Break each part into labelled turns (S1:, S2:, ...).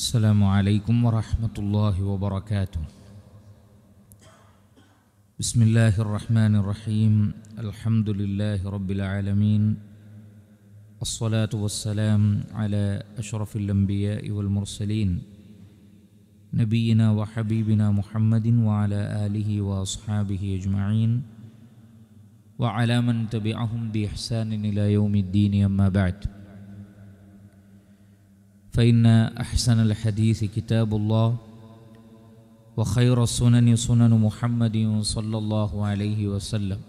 S1: السلام عليكم ورحمة الله وبركاته بسم الله الرحمن الرحيم الحمد لله رب العالمين الصلاة والسلام على أشرف الأنبياء والمرسلين نبينا وحبيبنا محمد وعلى آله وأصحابه أجمعين وعلى من تبعهم بإحسان إلى يوم الدين أما بعد فإن أحسن الحديث كتاب الله وخير السنن سنن محمد صلى الله عليه وسلم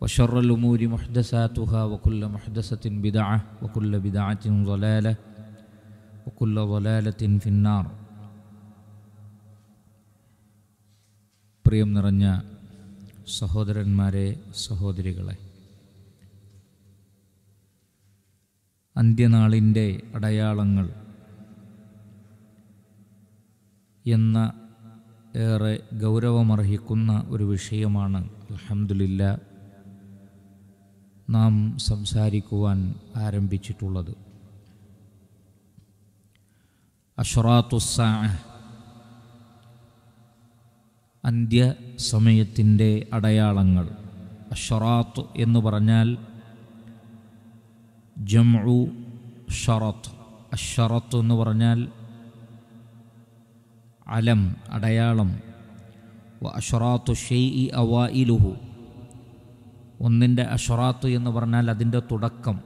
S1: وشر الأمور محدثاتها وكل محدثة بدعة وكل بدعة ضلالة وكل ضلالة في النار പ്രിയം നിറഞ്ഞ സഹോദരന്മാരെ സഹോദരികളെ അന്ത്യനാളിൻ്റെ അടയാളങ്ങൾ എന്ന ഏറെ ഗൗരവമർഹിക്കുന്ന ഒരു വിഷയമാണ് അലഹമുല്ല നാം സംസാരിക്കുവാൻ ആരംഭിച്ചിട്ടുള്ളത് അഷറാത്തുസ അന്ത്യ സമയത്തിൻ്റെ അടയാളങ്ങൾ അഷറാത്ത് എന്ന് പറഞ്ഞാൽ ജംഉ ഷറത്ത് അഷറത്ത് എന്ന് പറഞ്ഞാൽ അലം അടയാളം വ അഷറാത്തു ഷെയ് അവായിലുഹു ഒന്നിൻ്റെ അഷറാത്ത് എന്ന് പറഞ്ഞാൽ അതിൻ്റെ തുടക്കം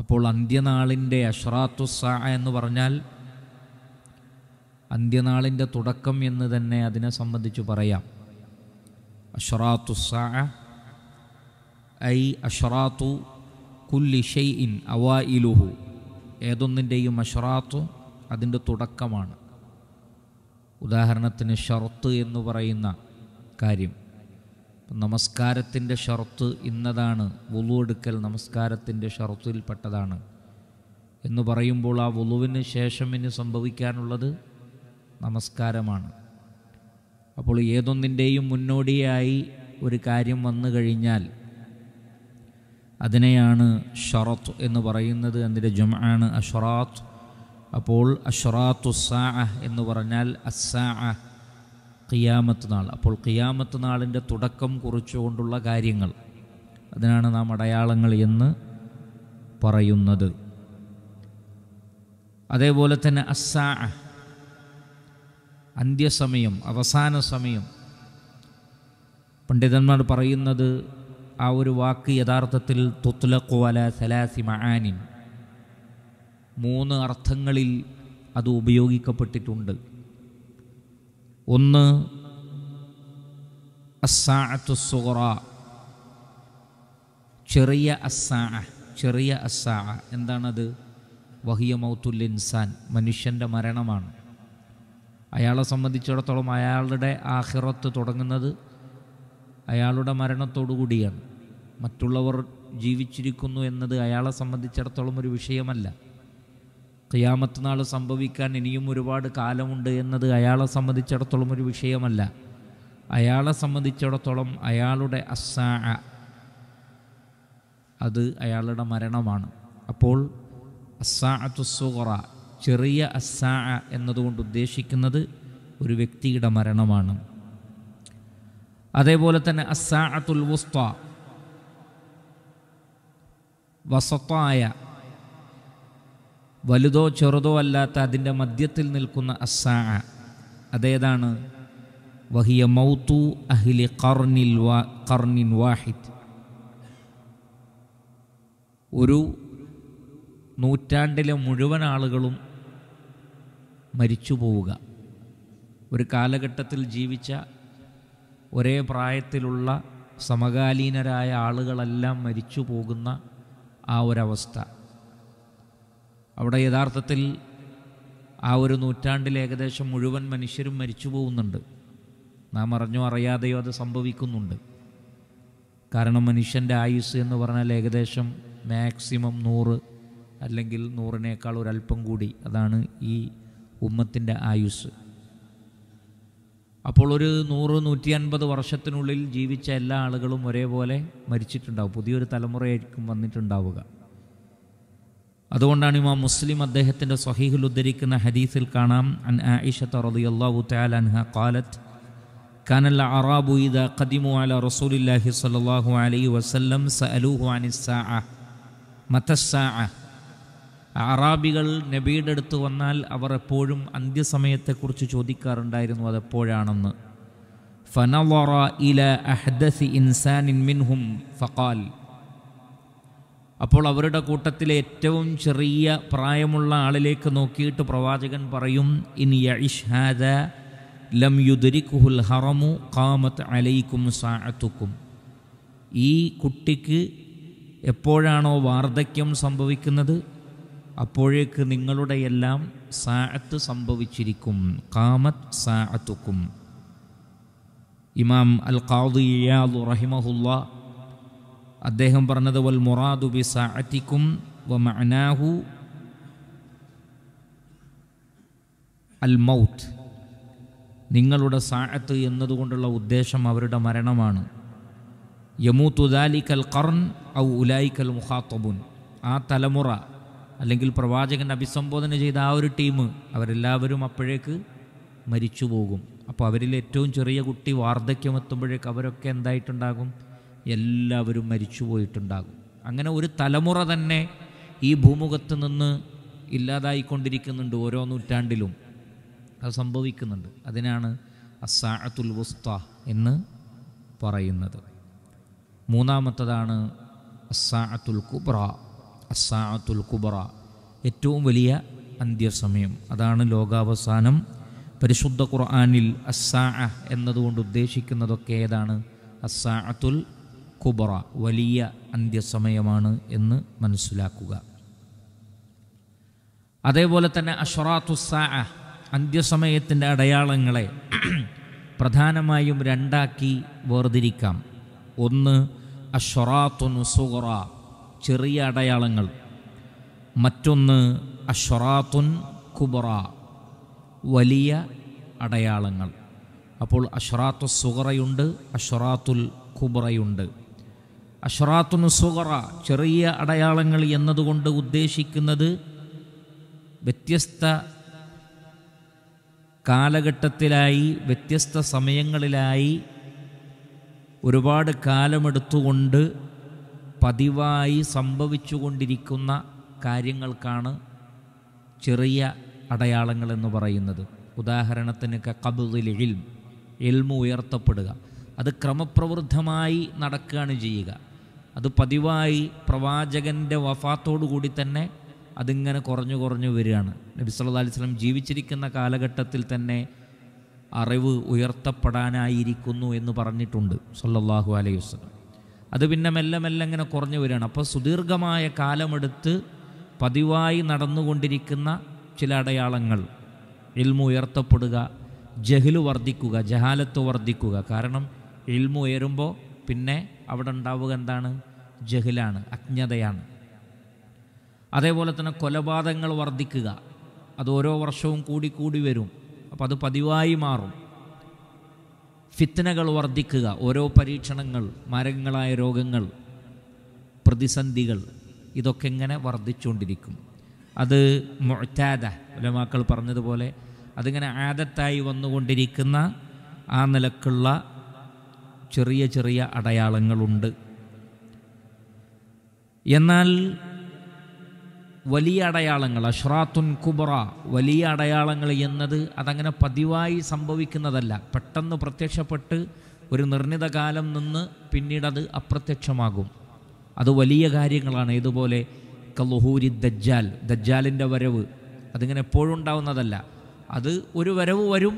S1: അപ്പോൾ അന്ത്യനാളിൻ്റെ അഷറാത്തു സ എന്ന് പറഞ്ഞാൽ അന്ത്യനാളിൻ്റെ തുടക്കം എന്ന് തന്നെ അതിനെ സംബന്ധിച്ച് പറയാം അഷറാത്തു സ ഐ അഷറാത്തു കുല്ലി ഷെയ്ഇൻ അവായിലുഹു ഏതൊന്നിൻ്റെയും അഷറാത്തു അതിൻ്റെ തുടക്കമാണ് ഉദാഹരണത്തിന് ഷറത്ത് എന്ന് പറയുന്ന കാര്യം നമസ്കാരത്തിൻ്റെ ഷറത്ത് ഇന്നതാണ് വുളു എടുക്കൽ നമസ്കാരത്തിൻ്റെ ഷറത്തിൽപ്പെട്ടതാണ് എന്ന് പറയുമ്പോൾ ആ വുളുവിന് ശേഷം ഇനി സംഭവിക്കാനുള്ളത് നമസ്കാരമാണ് അപ്പോൾ ഏതൊന്നിൻ്റെയും മുന്നോടിയായി ഒരു കാര്യം വന്നു കഴിഞ്ഞാൽ അതിനെയാണ് ഷറത്ത് എന്ന് പറയുന്നത് അതിൻ്റെ ജുമാണ് അഷറാത്ത് അപ്പോൾ അഷറാത്തു സാ എന്ന് പറഞ്ഞാൽ അസാ ഖിയാമത്ത് നാൾ അപ്പോൾ ഖിയാമത്ത് നാളിൻ്റെ തുടക്കം കുറിച്ചുകൊണ്ടുള്ള കാര്യങ്ങൾ അതിനാണ് നാം അടയാളങ്ങൾ എന്ന് പറയുന്നത് അതേപോലെ തന്നെ അസാ അന്ത്യസമയം അവസാന സമയം പണ്ഡിതന്മാർ പറയുന്നത് ആ ഒരു വാക്ക് യഥാർത്ഥത്തിൽ തുത്ലക്കുവല സലാസി മഹാനിൻ മൂന്ന് അർത്ഥങ്ങളിൽ അത് ഉപയോഗിക്കപ്പെട്ടിട്ടുണ്ട് ഒന്ന് അസ്സാഅത്തു ചെറിയ അസ്സാഅ ചെറിയ അസ്സാഅ എന്താണത് വഹിയ മൗത്തുൽ ഇൻസാൻ മനുഷ്യൻ്റെ മരണമാണ് അയാളെ സംബന്ധിച്ചിടത്തോളം അയാളുടെ ആഹിറത്ത് തുടങ്ങുന്നത് അയാളുടെ മരണത്തോടുകൂടിയാണ് മറ്റുള്ളവർ ജീവിച്ചിരിക്കുന്നു എന്നത് അയാളെ സംബന്ധിച്ചിടത്തോളം ഒരു വിഷയമല്ല ഖിയാമത്ത് നാൾ സംഭവിക്കാൻ ഇനിയും ഒരുപാട് കാലമുണ്ട് എന്നത് അയാളെ സംബന്ധിച്ചിടത്തോളം ഒരു വിഷയമല്ല അയാളെ സംബന്ധിച്ചിടത്തോളം അയാളുടെ അസ്സാ അത് അയാളുടെ മരണമാണ് അപ്പോൾ അസ്സാഅത്തുസുറ ചെറിയ അസ്സാ എന്നതുകൊണ്ട് ഉദ്ദേശിക്കുന്നത് ഒരു വ്യക്തിയുടെ മരണമാണ് അതേപോലെ തന്നെ അസാഅത്തുൽ വുസ്ത വസത്തായ വലുതോ ചെറുതോ അല്ലാത്ത അതിൻ്റെ മധ്യത്തിൽ നിൽക്കുന്ന അസാ അതേതാണ് വഹിയ മൗത്തു അഹിലി കർണിൽ വാ കർണിൻ വാഹിദ് ഒരു നൂറ്റാണ്ടിലെ മുഴുവൻ ആളുകളും മരിച്ചു പോവുക ഒരു കാലഘട്ടത്തിൽ ജീവിച്ച ഒരേ പ്രായത്തിലുള്ള സമകാലീനരായ ആളുകളെല്ലാം മരിച്ചു പോകുന്ന ആ ഒരവസ്ഥ അവിടെ യഥാർത്ഥത്തിൽ ആ ഒരു നൂറ്റാണ്ടിൽ ഏകദേശം മുഴുവൻ മനുഷ്യരും മരിച്ചു പോകുന്നുണ്ട് നാം അറിഞ്ഞോ അറിയാതെയോ അത് സംഭവിക്കുന്നുണ്ട് കാരണം മനുഷ്യൻ്റെ ആയുസ് എന്ന് പറഞ്ഞാൽ ഏകദേശം മാക്സിമം നൂറ് അല്ലെങ്കിൽ നൂറിനേക്കാൾ ഒരല്പം കൂടി അതാണ് ഈ ഉമ്മത്തിൻ്റെ ആയുസ് അപ്പോൾ ഒരു നൂറ് നൂറ്റി അൻപത് വർഷത്തിനുള്ളിൽ ജീവിച്ച എല്ലാ ആളുകളും ഒരേപോലെ മരിച്ചിട്ടുണ്ടാവും പുതിയൊരു തലമുറയായിരിക്കും വന്നിട്ടുണ്ടാവുക അതുകൊണ്ടാണ് ഇമാം മുസ്ലിം അദ്ദേഹത്തിൻ്റെ സഹീഹിൽ ഉദ്ധരിക്കുന്ന ഹദീസിൽ കാണാം അൻ ആയിഷത്ത് റളിയല്ലാഹു തആല അൻഹ ഖാലത്ത് كان الأعراب إذا قدموا على رسول الله صلى الله عليه وسلم سألوه عن الساعة متى الساعة അറാബികൾ നബിയുടെ അടുത്ത് വന്നാൽ അവർ എപ്പോഴും അന്ത്യസമയത്തെക്കുറിച്ച് ചോദിക്കാറുണ്ടായിരുന്നു അതെപ്പോഴാണെന്ന് ഫനവറ ഇല അഹ്ദസി ഇൻസാനിൻ മിൻഹും ഫഖാൽ അപ്പോൾ അവരുടെ കൂട്ടത്തിലെ ഏറ്റവും ചെറിയ പ്രായമുള്ള ആളിലേക്ക് നോക്കിയിട്ട് പ്രവാചകൻ പറയും ഇൻ യഇഷ് ഹാദ ലം യുദരിക്കുഹുൽ ഹറമു കാമത്ത് അലൈക്കും സാഅത്തുക്കും ഈ കുട്ടിക്ക് എപ്പോഴാണോ വാർദ്ധക്യം സംഭവിക്കുന്നത് അപ്പോഴേക്ക് നിങ്ങളുടെ എല്ലാം സാഅത്ത് സംഭവിച്ചിരിക്കും കാമത് സാഅത്തുക്കും ഇമാം അൽ ഖാദിയാദു റഹിമഹുല്ല അദ്ദേഹം പറഞ്ഞത് വൽ മുറാദു ബി സാഅത്തിക്കും വ മഅനാഹു അൽ മൗത്ത് നിങ്ങളുടെ സാഅത്ത് എന്നതുകൊണ്ടുള്ള ഉദ്ദേശം അവരുടെ മരണമാണ് യമൂത്തുദാലിക്കൽ കർൺ ഔ ഉലായിക്കൽ മുഹാത്തബുൻ ആ തലമുറ അല്ലെങ്കിൽ പ്രവാചകൻ അഭിസംബോധന ചെയ്ത ആ ഒരു ടീം അവരെല്ലാവരും അപ്പോഴേക്ക് മരിച്ചു പോകും അപ്പോൾ അവരിൽ ഏറ്റവും ചെറിയ കുട്ടി എത്തുമ്പോഴേക്ക് അവരൊക്കെ എന്തായിട്ടുണ്ടാകും എല്ലാവരും മരിച്ചു പോയിട്ടുണ്ടാകും അങ്ങനെ ഒരു തലമുറ തന്നെ ഈ ഭൂമുഖത്ത് നിന്ന് ഇല്ലാതായിക്കൊണ്ടിരിക്കുന്നുണ്ട് ഓരോ നൂറ്റാണ്ടിലും അത് സംഭവിക്കുന്നുണ്ട് അതിനാണ് അസാഅത്തുൽ വുസ്ത എന്ന് പറയുന്നത് മൂന്നാമത്തതാണ് അസാഅത്തുൽ കുബ്ര അസാഅത്തുൽ കുബറ ഏറ്റവും വലിയ അന്ത്യസമയം അതാണ് ലോകാവസാനം പരിശുദ്ധ ഖുർആാനിൽ അസാ എന്നതുകൊണ്ട് ഉദ്ദേശിക്കുന്നതൊക്കെ ഏതാണ് അസാഅത്തുൽ കുബറ വലിയ അന്ത്യസമയമാണ് എന്ന് മനസ്സിലാക്കുക അതേപോലെ തന്നെ അഷറാത്തുസാ അന്ത്യസമയത്തിൻ്റെ അടയാളങ്ങളെ പ്രധാനമായും രണ്ടാക്കി വേർതിരിക്കാം ഒന്ന് അഷറാത്തുൻ സുഗറ ചെറിയ അടയാളങ്ങൾ മറ്റൊന്ന് അഷറാത്തുൻ കുബറ വലിയ അടയാളങ്ങൾ അപ്പോൾ അഷറാത്തു സുഹറയുണ്ട് അഷറാത്തുൽ കുബറയുണ്ട് അഷറാത്തുൻ സുഹറ ചെറിയ അടയാളങ്ങൾ എന്നതുകൊണ്ട് ഉദ്ദേശിക്കുന്നത് വ്യത്യസ്ത കാലഘട്ടത്തിലായി വ്യത്യസ്ത സമയങ്ങളിലായി ഒരുപാട് കാലമെടുത്തുകൊണ്ട് പതിവായി സംഭവിച്ചുകൊണ്ടിരിക്കുന്ന കാര്യങ്ങൾക്കാണ് ചെറിയ അടയാളങ്ങൾ എന്ന് പറയുന്നത് ഉദാഹരണത്തിന് കബുദിൽ ഇൽം എൽമ ഉയർത്തപ്പെടുക അത് ക്രമപ്രവൃദ്ധമായി നടക്കുകയാണ് ചെയ്യുക അത് പതിവായി പ്രവാചകൻ്റെ കൂടി തന്നെ അതിങ്ങനെ കുറഞ്ഞു കുറഞ്ഞു വരികയാണ് നബി സല്ലാ അലിസ്ലം ജീവിച്ചിരിക്കുന്ന കാലഘട്ടത്തിൽ തന്നെ അറിവ് ഉയർത്തപ്പെടാനായിരിക്കുന്നു എന്ന് പറഞ്ഞിട്ടുണ്ട് സല്ലാഹു അലൈഹി വസ്ലം അത് പിന്നെ മെല്ലെ മെല്ലെ ഇങ്ങനെ കുറഞ്ഞു വരികയാണ് അപ്പോൾ സുദീർഘമായ കാലമെടുത്ത് പതിവായി നടന്നുകൊണ്ടിരിക്കുന്ന ചില അടയാളങ്ങൾ ഇൽമു ഉയർത്തപ്പെടുക ജഹിലു വർദ്ധിക്കുക ജഹാലത്ത് വർദ്ധിക്കുക കാരണം ഇൽമു ഉയരുമ്പോൾ പിന്നെ അവിടെ ഉണ്ടാവുക എന്താണ് ജഹിലാണ് അജ്ഞതയാണ് അതേപോലെ തന്നെ കൊലപാതകങ്ങൾ വർദ്ധിക്കുക അത് ഓരോ വർഷവും കൂടി കൂടി വരും അപ്പോൾ അത് പതിവായി മാറും ഫിത്തനകൾ വർദ്ധിക്കുക ഓരോ പരീക്ഷണങ്ങൾ മരങ്ങളായ രോഗങ്ങൾ പ്രതിസന്ധികൾ ഇതൊക്കെ എങ്ങനെ വർദ്ധിച്ചുകൊണ്ടിരിക്കും അത് മൊറ്റാദ ഉലമാക്കൾ പറഞ്ഞതുപോലെ അതിങ്ങനെ ആദത്തായി വന്നുകൊണ്ടിരിക്കുന്ന ആ നിലക്കുള്ള ചെറിയ ചെറിയ അടയാളങ്ങളുണ്ട് എന്നാൽ വലിയ അടയാളങ്ങൾ അഷ്റാത്തുൻ കുബറ വലിയ അടയാളങ്ങൾ എന്നത് അതങ്ങനെ പതിവായി സംഭവിക്കുന്നതല്ല പെട്ടെന്ന് പ്രത്യക്ഷപ്പെട്ട് ഒരു നിർണിത കാലം നിന്ന് പിന്നീടത് അപ്രത്യക്ഷമാകും അത് വലിയ കാര്യങ്ങളാണ് ഇതുപോലെ കലുഹൂരി ദജ്ജാൽ ദജ്ജാലിൻ്റെ വരവ് അതിങ്ങനെ എപ്പോഴും ഉണ്ടാവുന്നതല്ല അത് ഒരു വരവ് വരും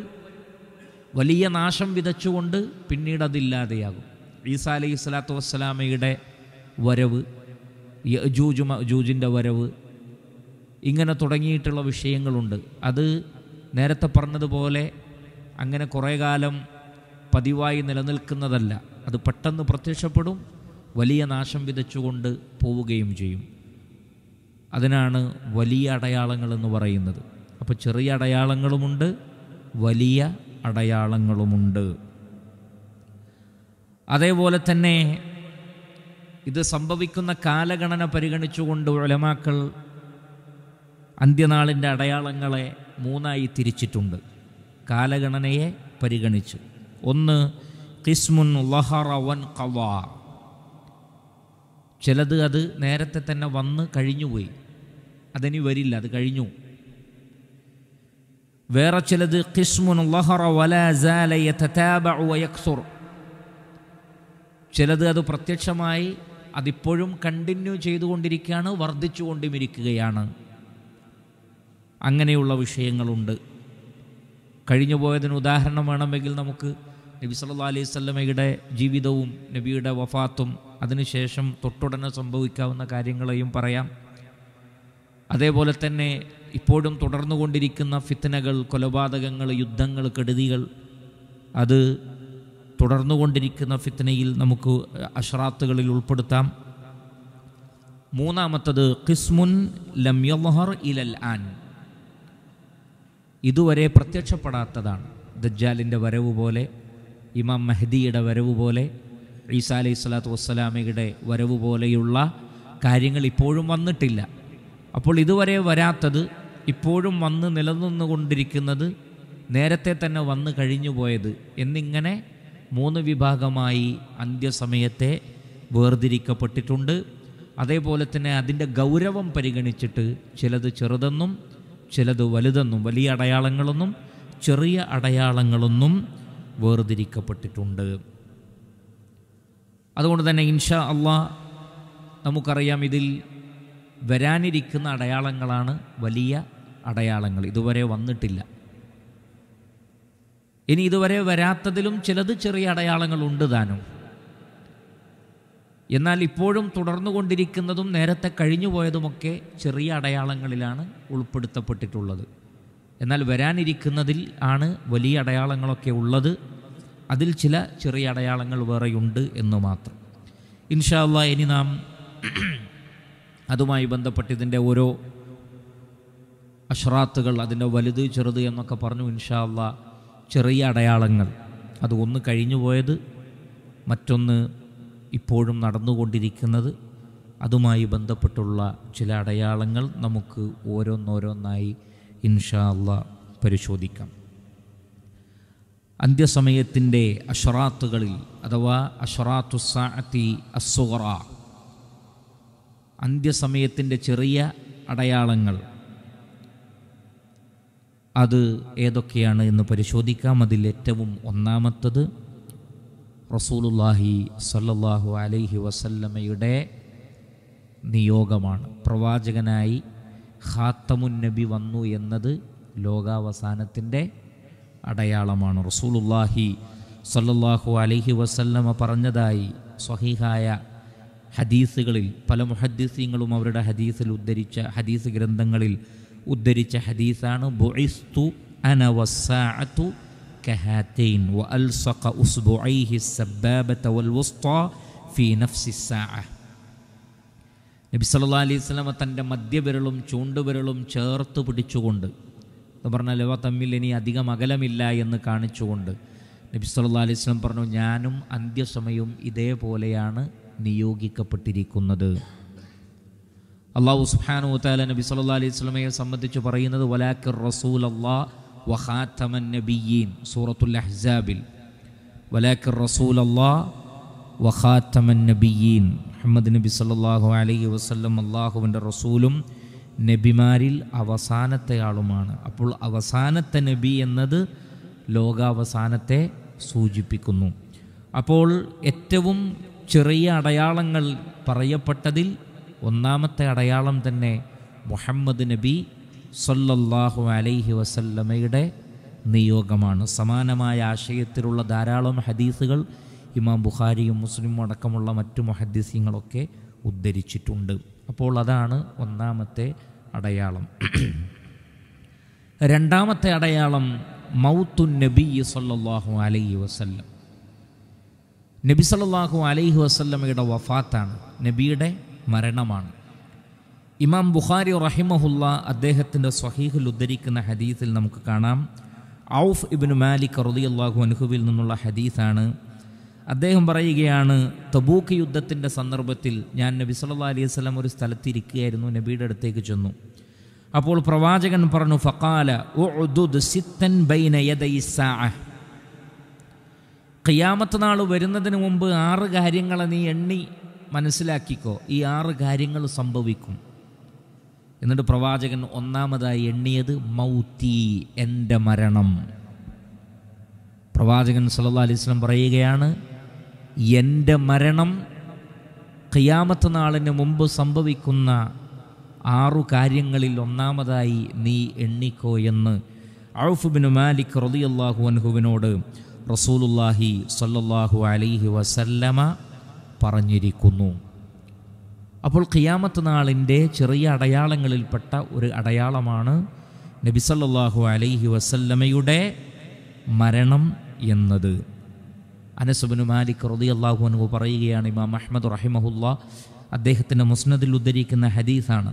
S1: വലിയ നാശം വിതച്ചുകൊണ്ട് പിന്നീട് അതില്ലാതെയാകും ഈസാ അലൈഹി സ്വലാത്തു വസ്സലാമയുടെ വരവ് യജൂജ് ജൂജിൻ്റെ വരവ് ഇങ്ങനെ തുടങ്ങിയിട്ടുള്ള വിഷയങ്ങളുണ്ട് അത് നേരത്തെ പറഞ്ഞതുപോലെ അങ്ങനെ കുറേ കാലം പതിവായി നിലനിൽക്കുന്നതല്ല അത് പെട്ടെന്ന് പ്രത്യക്ഷപ്പെടും വലിയ നാശം വിതച്ചുകൊണ്ട് പോവുകയും ചെയ്യും അതിനാണ് വലിയ അടയാളങ്ങൾ എന്ന് പറയുന്നത് അപ്പോൾ ചെറിയ അടയാളങ്ങളുമുണ്ട് വലിയ അടയാളങ്ങളുമുണ്ട് അതേപോലെ തന്നെ ഇത് സംഭവിക്കുന്ന കാലഗണന പരിഗണിച്ചുകൊണ്ട് ഉലമാക്കൾ അന്ത്യനാളിൻ്റെ അടയാളങ്ങളെ മൂന്നായി തിരിച്ചിട്ടുണ്ട് കാലഗണനയെ പരിഗണിച്ചു ഒന്ന് കിസ്മുൻ ലഹറവൻ കവ ചിലത് അത് നേരത്തെ തന്നെ വന്ന് കഴിഞ്ഞുപോയി അതിനി വരില്ല അത് കഴിഞ്ഞു വേറെ ചിലത് കിസ്മുൻ ലഹറ വലസുർ ചിലത് അത് പ്രത്യക്ഷമായി അതിപ്പോഴും കണ്ടിന്യൂ ചെയ്തുകൊണ്ടിരിക്കുകയാണ് വർദ്ധിച്ചുകൊണ്ടുമിരിക്കുകയാണ് അങ്ങനെയുള്ള വിഷയങ്ങളുണ്ട് കഴിഞ്ഞു പോയതിന് ഉദാഹരണം വേണമെങ്കിൽ നമുക്ക് നബി സല്ലാ അലൈഹി സ്വലമയുടെ ജീവിതവും നബിയുടെ വഫാത്തും അതിനുശേഷം തൊട്ടുടനെ സംഭവിക്കാവുന്ന കാര്യങ്ങളെയും പറയാം അതേപോലെ തന്നെ ഇപ്പോഴും തുടർന്നുകൊണ്ടിരിക്കുന്ന ഫിത്തനകൾ കൊലപാതകങ്ങൾ യുദ്ധങ്ങൾ കെടുതികൾ അത് തുടർന്നുകൊണ്ടിരിക്കുന്ന ഫിത്തനയിൽ നമുക്ക് അഷറാത്തുകളിൽ ഉൾപ്പെടുത്താം മൂന്നാമത്തത് ഖിസ്മുൻ ലം ഇലൽ ആൻ ഇതുവരെ പ്രത്യക്ഷപ്പെടാത്തതാണ് ദജ്ജാലിൻ്റെ വരവ് പോലെ ഇമാം മെഹദിയുടെ വരവ് പോലെ ഈസാ അലൈഹി സ്വലാത്തു വസ്സലാമയുടെ വരവ് പോലെയുള്ള കാര്യങ്ങൾ ഇപ്പോഴും വന്നിട്ടില്ല അപ്പോൾ ഇതുവരെ വരാത്തത് ഇപ്പോഴും വന്ന് നിലനിന്നുകൊണ്ടിരിക്കുന്നത് നേരത്തെ തന്നെ വന്നു പോയത് എന്നിങ്ങനെ മൂന്ന് വിഭാഗമായി അന്ത്യസമയത്തെ വേർതിരിക്കപ്പെട്ടിട്ടുണ്ട് അതേപോലെ തന്നെ അതിൻ്റെ ഗൗരവം പരിഗണിച്ചിട്ട് ചിലത് ചെറുതെന്നും ചിലത് വലുതെന്നും വലിയ അടയാളങ്ങളെന്നും ചെറിയ അടയാളങ്ങളൊന്നും വേർതിരിക്കപ്പെട്ടിട്ടുണ്ട് അതുകൊണ്ട് തന്നെ ഇൻഷാ അള്ളാ നമുക്കറിയാം ഇതിൽ വരാനിരിക്കുന്ന അടയാളങ്ങളാണ് വലിയ അടയാളങ്ങൾ ഇതുവരെ വന്നിട്ടില്ല ഇനി ഇതുവരെ വരാത്തതിലും ചിലത് ചെറിയ അടയാളങ്ങളുണ്ട് താനും എന്നാൽ ഇപ്പോഴും തുടർന്നുകൊണ്ടിരിക്കുന്നതും നേരത്തെ കഴിഞ്ഞുപോയതുമൊക്കെ ചെറിയ അടയാളങ്ങളിലാണ് ഉൾപ്പെടുത്തപ്പെട്ടിട്ടുള്ളത് എന്നാൽ വരാനിരിക്കുന്നതിൽ ആണ് വലിയ അടയാളങ്ങളൊക്കെ ഉള്ളത് അതിൽ ചില ചെറിയ അടയാളങ്ങൾ വേറെയുണ്ട് എന്ന് മാത്രം ഇൻഷാല്ല ഇനി നാം അതുമായി ബന്ധപ്പെട്ട് ഇതിൻ്റെ ഓരോ അഷ്റാത്തുകൾ അതിൻ്റെ വലുത് ചെറുത് എന്നൊക്കെ പറഞ്ഞു ഇൻഷാല്ല ചെറിയ അടയാളങ്ങൾ അത് ഒന്ന് കഴിഞ്ഞു പോയത് മറ്റൊന്ന് ഇപ്പോഴും നടന്നുകൊണ്ടിരിക്കുന്നത് അതുമായി ബന്ധപ്പെട്ടുള്ള ചില അടയാളങ്ങൾ നമുക്ക് ഓരോന്നോരോന്നായി ഇൻഷാ പരിശോധിക്കാം അന്ത്യസമയത്തിൻ്റെ അഷറാത്തുകളിൽ അഥവാ അഷറാത്തു സാഅത്തി അസുറ അന്ത്യസമയത്തിൻ്റെ ചെറിയ അടയാളങ്ങൾ അത് ഏതൊക്കെയാണ് എന്ന് പരിശോധിക്കാം അതിൽ ഏറ്റവും ഒന്നാമത്തത് റസൂലുല്ലാഹി സല്ലല്ലാഹു അലൈഹി വസല്ലമയുടെ നിയോഗമാണ് പ്രവാചകനായി ഖാത്തമുൻ നബി വന്നു എന്നത് ലോകാവസാനത്തിൻ്റെ അടയാളമാണ് റസൂലുല്ലാഹി സല്ലല്ലാഹു അലൈഹി വസല്ലമ പറഞ്ഞതായി സ്വഹീഹായ ഹദീസുകളിൽ പല മുഹദ്ദീസീങ്ങളും അവരുടെ ഹദീസിൽ ഉദ്ധരിച്ച ഹദീസ് ഗ്രന്ഥങ്ങളിൽ ഉദ്ധരിച്ച ഹദീസാണ് ബൊയിസ്തു അനവസാഅത്തു كهاتين وألصق أصبعيه السبابة والوسطى في نفس الساعة നബി സല്ലാ അലൈഹി സ്വലമ തൻ്റെ മധ്യവിരലും ചൂണ്ടുവിരലും ചേർത്ത് പിടിച്ചുകൊണ്ട് എന്ന് പറഞ്ഞാൽ ഇവ തമ്മിൽ ഇനി അധികം അകലമില്ല എന്ന് കാണിച്ചുകൊണ്ട് നബി സല്ലാ അലൈഹി സ്വലം പറഞ്ഞു ഞാനും അന്ത്യസമയവും ഇതേപോലെയാണ് നിയോഗിക്കപ്പെട്ടിരിക്കുന്നത് അള്ളാഹു സുഹാനു താല നബി സല്ലാ അലൈഹി സ്വലമയെ സംബന്ധിച്ച് പറയുന്നത് വലാക്കിർ റസൂൽ അള്ളാഹ് وخاتم النبيين سورة الأحزاب ولكن رسول الله وخاتم النبيين മുഹമ്മദ് നബി സല്ലാഹു അലൈഹി വസ്ലം അള്ളാഹുവിൻ്റെ റസൂലും നബിമാരിൽ അവസാനത്തെ ആളുമാണ് അപ്പോൾ അവസാനത്തെ നബി എന്നത് ലോകാവസാനത്തെ സൂചിപ്പിക്കുന്നു അപ്പോൾ ഏറ്റവും ചെറിയ അടയാളങ്ങൾ പറയപ്പെട്ടതിൽ ഒന്നാമത്തെ അടയാളം തന്നെ മുഹമ്മദ് നബി സൊല്ലാഹു അലൈഹി വസല്ലമയുടെ നിയോഗമാണ് സമാനമായ ആശയത്തിലുള്ള ധാരാളം ഹദീസുകൾ ഇമാം ബുഖാരിയും മുസ്ലിമും അടക്കമുള്ള മറ്റു മഹദീസ്യങ്ങളൊക്കെ ഉദ്ധരിച്ചിട്ടുണ്ട് അപ്പോൾ അതാണ് ഒന്നാമത്തെ അടയാളം രണ്ടാമത്തെ അടയാളം മൗത്തു നബി സല്ലാഹു അലൈഹി വസല്ലം നബി സല്ലാഹു അലൈഹി വസല്ലമയുടെ വഫാത്താണ് നബിയുടെ മരണമാണ് ഇമാം ബുഖാരി റഹിമഹുല്ല അദ്ദേഹത്തിൻ്റെ സ്വഹീഹിൽ ഉദ്ധരിക്കുന്ന ഹദീസിൽ നമുക്ക് കാണാം ഔഫ് ഇബിന് മാലിക് റലി അള്ളാഹു അനുഹുവിൽ നിന്നുള്ള ഹദീസാണ് അദ്ദേഹം പറയുകയാണ് തബൂക്ക് യുദ്ധത്തിൻ്റെ സന്ദർഭത്തിൽ ഞാൻ നബി സല്ലാ അലൈഹി സ്വലം ഒരു സ്ഥലത്ത് ഇരിക്കുകയായിരുന്നു നബിയുടെ അടുത്തേക്ക് ചെന്നു അപ്പോൾ പ്രവാചകൻ പറഞ്ഞു ഫക്കാല ഖിയാമത്ത് നാൾ വരുന്നതിന് മുമ്പ് ആറ് കാര്യങ്ങളെ നീ എണ്ണി മനസ്സിലാക്കിക്കോ ഈ ആറ് കാര്യങ്ങൾ സംഭവിക്കും എന്നിട്ട് പ്രവാചകൻ ഒന്നാമതായി എണ്ണിയത് മൗത്തി എൻ്റെ മരണം പ്രവാചകൻ സല്ലാ അലിസ്ലം പറയുകയാണ് എൻ്റെ മരണം ഖിയാമത്ത് നാളിന് മുമ്പ് സംഭവിക്കുന്ന ആറു കാര്യങ്ങളിൽ ഒന്നാമതായി നീ എണ്ണിക്കോ എന്ന് ഔഫുബിൻ മാലിക് റലിയല്ലാഹു അൻഹുവിനോട് റസൂലുല്ലാഹി സല്ലല്ലാഹു അലൈഹി വസല്ലമ പറഞ്ഞിരിക്കുന്നു അപ്പോൾ ഖിയാമത്ത് നാളിൻ്റെ ചെറിയ അടയാളങ്ങളിൽപ്പെട്ട ഒരു അടയാളമാണ് നബിസല്ലാഹു അലൈഹി വസല്ലമയുടെ മരണം എന്നത് അനസുബിന് മാലിക് റതി അള്ളാഹു അനു പറയുകയാണ് ഇമാം അഹമ്മദ് റഹിമഹുല്ല അദ്ദേഹത്തിൻ്റെ മുസ്നദിൽ ഉദ്ധരിക്കുന്ന ഹദീസാണ്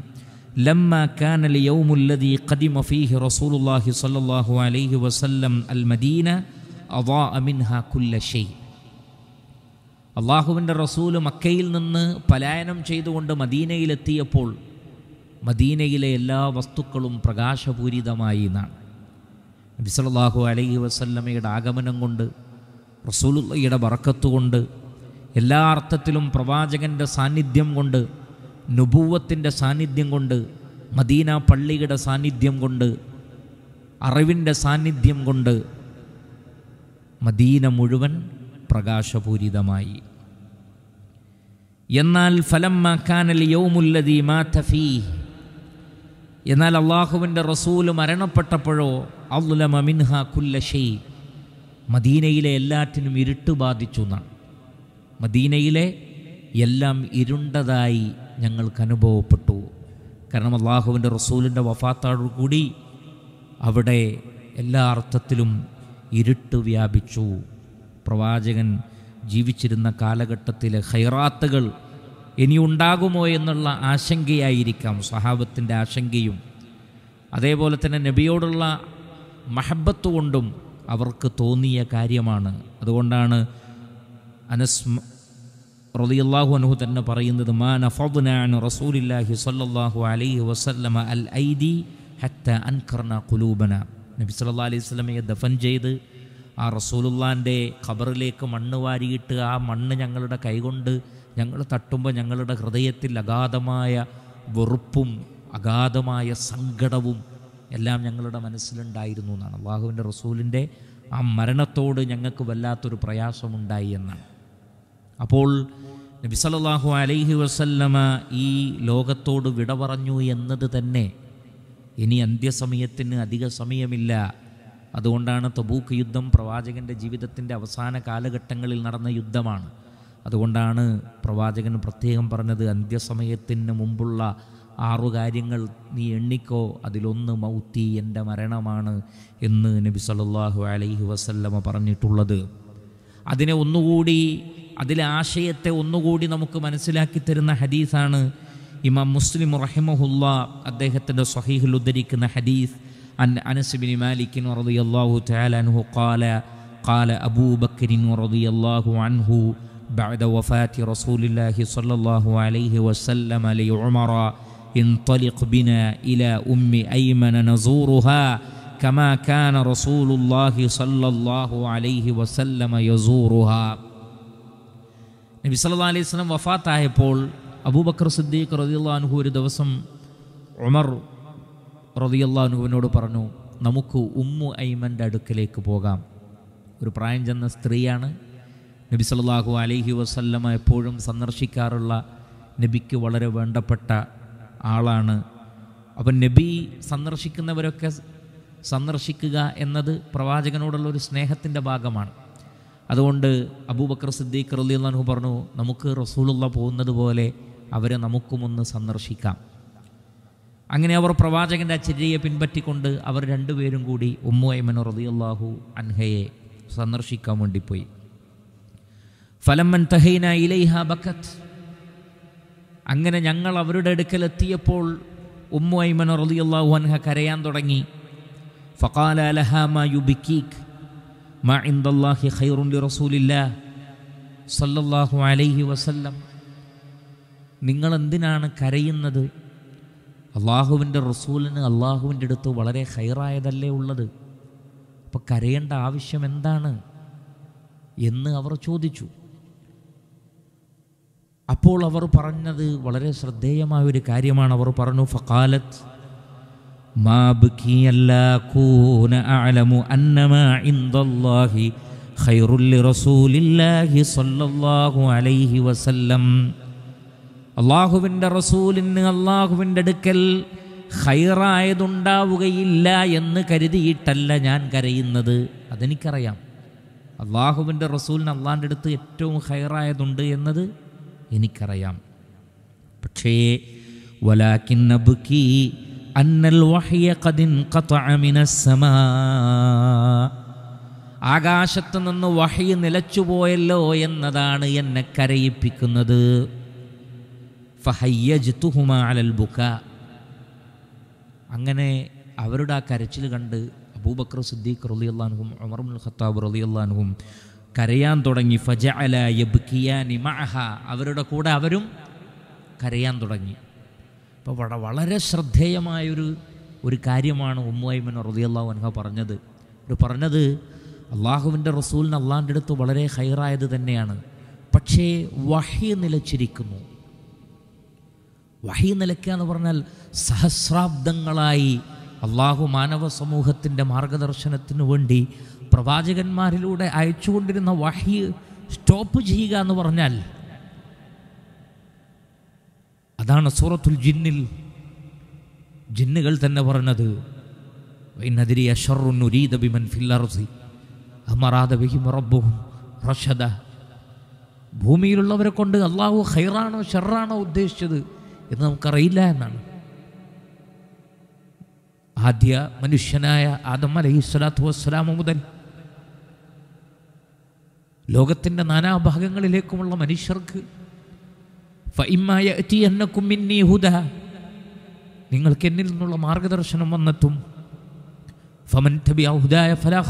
S1: ലമ്മ കാനൽ യൗമുല്ലദി ഖദിമ ഫീഹി റസൂലുള്ളാഹി സ്വല്ലല്ലാഹു അലൈഹി വസല്ലം അൽ മദീന അവാ അമിൻഹ കുല്ല ഷെയ് അള്ളാഹുവിൻ്റെ റസൂൽ മക്കയിൽ നിന്ന് പലായനം ചെയ്തുകൊണ്ട് മദീനയിലെത്തിയപ്പോൾ മദീനയിലെ എല്ലാ വസ്തുക്കളും പ്രകാശപൂരിതമായി എന്നാണ് നബിസലാഹു അലൈഹി വസല്ലമയുടെ ആഗമനം കൊണ്ട് റസൂലുള്ളയുടെ വറക്കത്തുകൊണ്ട് എല്ലാ അർത്ഥത്തിലും പ്രവാചകൻ്റെ സാന്നിധ്യം കൊണ്ട് നുപൂവത്തിൻ്റെ സാന്നിധ്യം കൊണ്ട് മദീന പള്ളിയുടെ സാന്നിധ്യം കൊണ്ട് അറിവിൻ്റെ സാന്നിധ്യം കൊണ്ട് മദീന മുഴുവൻ പ്രകാശപൂരിതമായി എന്നാൽ ഫലം മാക്കാനൽ യൗമുല്ലതി മാത്തഫീ എന്നാൽ അള്ളാഹുവിൻ്റെ റസൂല് മരണപ്പെട്ടപ്പോഴോ അള്ളുലമ മിൻഹ കുല്ലഷൈ മദീനയിലെ എല്ലാറ്റിനും ഇരുട്ട് ബാധിച്ചു എന്നാണ് മദീനയിലെ എല്ലാം ഇരുണ്ടതായി ഞങ്ങൾക്ക് അനുഭവപ്പെട്ടു കാരണം അള്ളാഹുവിൻ്റെ റസൂലിൻ്റെ കൂടി അവിടെ എല്ലാ അർത്ഥത്തിലും ഇരുട്ട് വ്യാപിച്ചു പ്രവാചകൻ ജീവിച്ചിരുന്ന കാലഘട്ടത്തിലെ ഹൈറാത്തുകൾ ഉണ്ടാകുമോ എന്നുള്ള ആശങ്കയായിരിക്കാം സഹാബത്തിൻ്റെ ആശങ്കയും അതേപോലെ തന്നെ നബിയോടുള്ള മഹബത്ത് കൊണ്ടും അവർക്ക് തോന്നിയ കാര്യമാണ് അതുകൊണ്ടാണ് അനസ് റളിയല്ലാഹു അനുഹു തന്നെ പറയുന്നത് മാ നഫദ്നാൻ റസൂലില്ലാഹി സ്വല്ലല്ലാഹു അലൈഹി വസല്ലമ അൽ ഐദി ഹത്ത അൻകർണ കുലൂബന നബി സല്ലല്ലാഹു അലൈഹി വസല്ലമയെ ദഫൻ ചെയ്ത് ആ റസൂലുള്ളാൻ്റെ ഖബറിലേക്ക് മണ്ണ് വാരിയിട്ട് ആ മണ്ണ് ഞങ്ങളുടെ കൈകൊണ്ട് ഞങ്ങൾ തട്ടുമ്പോൾ ഞങ്ങളുടെ ഹൃദയത്തിൽ അഗാധമായ വെറുപ്പും അഗാധമായ സങ്കടവും എല്ലാം ഞങ്ങളുടെ മനസ്സിലുണ്ടായിരുന്നു എന്നാണ് അള്ളാഹുവിൻ്റെ റസൂലിൻ്റെ ആ മരണത്തോട് ഞങ്ങൾക്ക് വല്ലാത്തൊരു പ്രയാസമുണ്ടായി എന്നാണ് അപ്പോൾ നബി സല്ലല്ലാഹു അലൈഹി വസല്ലമ ഈ ലോകത്തോട് വിട പറഞ്ഞു എന്നത് തന്നെ ഇനി അന്ത്യസമയത്തിന് അധിക സമയമില്ല അതുകൊണ്ടാണ് തബൂക്ക് യുദ്ധം പ്രവാചകൻ്റെ ജീവിതത്തിൻ്റെ അവസാന കാലഘട്ടങ്ങളിൽ നടന്ന യുദ്ധമാണ് അതുകൊണ്ടാണ് പ്രവാചകൻ പ്രത്യേകം പറഞ്ഞത് അന്ത്യസമയത്തിന് മുമ്പുള്ള ആറു കാര്യങ്ങൾ നീ എണ്ണിക്കോ അതിലൊന്ന് മൗത്തി എൻ്റെ മരണമാണ് എന്ന് നബി സല്ലാഹു അലൈഹി വസല്ലമ പറഞ്ഞിട്ടുള്ളത് അതിനെ ഒന്നുകൂടി അതിലെ ആശയത്തെ ഒന്നുകൂടി നമുക്ക് മനസ്സിലാക്കി തരുന്ന ഹദീസാണ് ഇമാം മുസ്ലിം റഹിമഹുല്ല അദ്ദേഹത്തിൻ്റെ സ്വഹീഹിൽ ഉദ്ധരിക്കുന്ന ഹദീസ് عن أنس بن مالك رضي الله تعالى عنه قال قال أبو بكر رضي الله عنه بعد وفاة رسول الله صلى الله عليه وسلم لعمر انطلق بنا إلى أم أيمن نزورها كما كان رسول الله صلى الله عليه وسلم يزورها نبي صلى الله നബി സല്ലല്ലാഹു അലൈഹി أبو بكر صديق رضي الله عنه ഒരു ദിവസം ഉമർ റതിയല്ലാനുവിനോട് പറഞ്ഞു നമുക്ക് ഉമ്മു ഐമൻ്റെ അടുക്കലേക്ക് പോകാം ഒരു പ്രായം ചെന്ന സ്ത്രീയാണ് നബി സല്ലാഹു അലൈഹി വസല്ലമ എപ്പോഴും സന്ദർശിക്കാറുള്ള നബിക്ക് വളരെ വേണ്ടപ്പെട്ട ആളാണ് അപ്പം നബി സന്ദർശിക്കുന്നവരൊക്കെ സന്ദർശിക്കുക എന്നത് പ്രവാചകനോടുള്ള ഒരു സ്നേഹത്തിൻ്റെ ഭാഗമാണ് അതുകൊണ്ട് അബൂബക്കർ സിദ്ദീഖ് റലിയാൻഹു പറഞ്ഞു നമുക്ക് റസൂലുള്ള പോകുന്നത് പോലെ അവരെ നമുക്കുമൊന്ന് സന്ദർശിക്കാം അങ്ങനെ അവർ പ്രവാചകൻ്റെ അച്ചര്യയെ പിൻപറ്റിക്കൊണ്ട് അവർ രണ്ടുപേരും കൂടി ഉമ്മുവൈമൻ റതിയല്ലാഹു അൻഹയെ സന്ദർശിക്കാൻ വേണ്ടി പോയി ഫലമ്മൻ തഹൈന ഇലൈഹ ബക്കത്ത് അങ്ങനെ ഞങ്ങൾ അവരുടെ അടുക്കൽ എത്തിയപ്പോൾ ഉമ്മുവൈമൻ റതിയല്ലാഹു അൻഹ കരയാൻ തുടങ്ങി ഫക്കാല അലഹ മാ യു ബിക്കീഖ് മാ ഇന്ദല്ലാഹി ഖൈറുൻ ലി സല്ലല്ലാഹു അലൈഹി വസല്ലം നിങ്ങൾ എന്തിനാണ് കരയുന്നത് അള്ളാഹുവിൻ്റെ റസൂലിന് അള്ളാഹുവിൻ്റെ അടുത്ത് വളരെ ഹൈറായതല്ലേ ഉള്ളത് അപ്പോൾ കരയേണ്ട ആവശ്യം എന്താണ് എന്ന് അവർ ചോദിച്ചു അപ്പോൾ അവർ പറഞ്ഞത് വളരെ ശ്രദ്ധേയമായ ഒരു കാര്യമാണ് അവർ പറഞ്ഞു ഫക്കാലത്ത് ഖൈറുൽ റസൂലില്ലാഹി സല്ലല്ലാഹു അലൈഹി വസല്ലം അള്ളാഹുവിൻ്റെ റസൂലിന് അള്ളാഹുവിൻ്റെ അടുക്കൽ ഹൈറായതുണ്ടാവുകയില്ല എന്ന് കരുതിയിട്ടല്ല ഞാൻ കരയുന്നത് അതെനിക്കറിയാം അള്ളാഹുവിൻ്റെ റസൂലിന് അള്ളാൻ്റെ അടുത്ത് ഏറ്റവും ഹൈറായതുണ്ട് എന്നത് എനിക്കറിയാം പക്ഷേ ആകാശത്ത് അന്നൽ വഹിയ ആകാശത്തു നിന്ന് വഹി നിലച്ചുപോയല്ലോ എന്നതാണ് എന്നെ കരയിപ്പിക്കുന്നത് ഫഹയ്യജ്തുഹുമ അലൽ ബുക്ക അങ്ങനെ അവരുടെ ആ കരച്ചിൽ കണ്ട് അബൂബക്കർ സിദ്ദീഖ് റലിയല്ലാൻഹും ഉമർമുൽ ഖത്താബ് റലിയല്ലാൻഹും കരയാൻ തുടങ്ങി ഫജ അല മഅഹ അവരുടെ കൂടെ അവരും കരയാൻ തുടങ്ങി അപ്പോൾ വട വളരെ ശ്രദ്ധേയമായൊരു ഒരു കാര്യമാണ് റതി അള്ളാഹു അൻഹ പറഞ്ഞത് ഒരു പറഞ്ഞത് അള്ളാഹുവിൻ്റെ റസൂലിന് അള്ളാഹിൻ്റെ അടുത്ത് വളരെ ഹൈറായത് തന്നെയാണ് പക്ഷേ വഹി നിലച്ചിരിക്കുന്നു വഹി നിലയ്ക്കുക എന്ന് പറഞ്ഞാൽ സഹസ്രാബ്ദങ്ങളായി അള്ളാഹു മാനവ സമൂഹത്തിൻ്റെ മാർഗദർശനത്തിന് വേണ്ടി പ്രവാചകന്മാരിലൂടെ അയച്ചുകൊണ്ടിരുന്ന വഹി സ്റ്റോപ്പ് ചെയ്യുക എന്ന് പറഞ്ഞാൽ അതാണ് സൂറത്തുൽ ജിന്നിൽ ജിന്നുകൾ തന്നെ പറഞ്ഞത് ഇന്നതിരി അഷറുൻ ഉരീദ ബിമൻ അമറാദ ബിഹിം റഷദ ഭൂമിയിലുള്ളവരെ കൊണ്ട് അള്ളാഹു ഹൈറാണോ ഷെറാണോ ഉദ്ദേശിച്ചത് എന്ന് നമുക്കറിയില്ല എന്നാണ് ആദ്യ മനുഷ്യനായ ആദം അലൈഹി സ്വലാത്തു വസ്സലാം മുതൽ ലോകത്തിൻ്റെ നാനാഭാഗങ്ങളിലേക്കുമുള്ള മനുഷ്യർക്ക് നിങ്ങൾക്ക് എന്നിൽ നിന്നുള്ള മാർഗദർശനം വന്നെത്തും ഫമൻ ഫലാ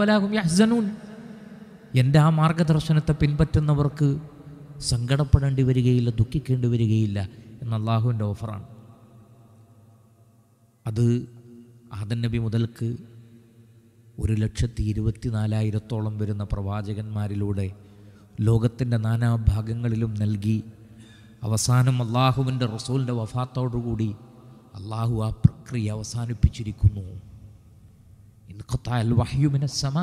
S1: വലാഹും യഹ്സനൂൻ എൻ്റെ ആ മാർഗദർശനത്തെ പിൻപറ്റുന്നവർക്ക് സങ്കടപ്പെടേണ്ടി വരികയില്ല ദുഃഖിക്കേണ്ടി വരികയില്ല എന്ന അള്ളാഹുവിൻ്റെ ഓഫറാണ് അത് ആദൻ നബി മുതൽക്ക് ഒരു ലക്ഷത്തി ഇരുപത്തി നാലായിരത്തോളം വരുന്ന പ്രവാചകന്മാരിലൂടെ ലോകത്തിൻ്റെ നാനാഭാഗങ്ങളിലും നൽകി അവസാനം അള്ളാഹുവിൻ്റെ റസൂലിൻ്റെ വഫാത്തോടുകൂടി അള്ളാഹു ആ പ്രക്രിയ അവസാനിപ്പിച്ചിരിക്കുന്നു സമ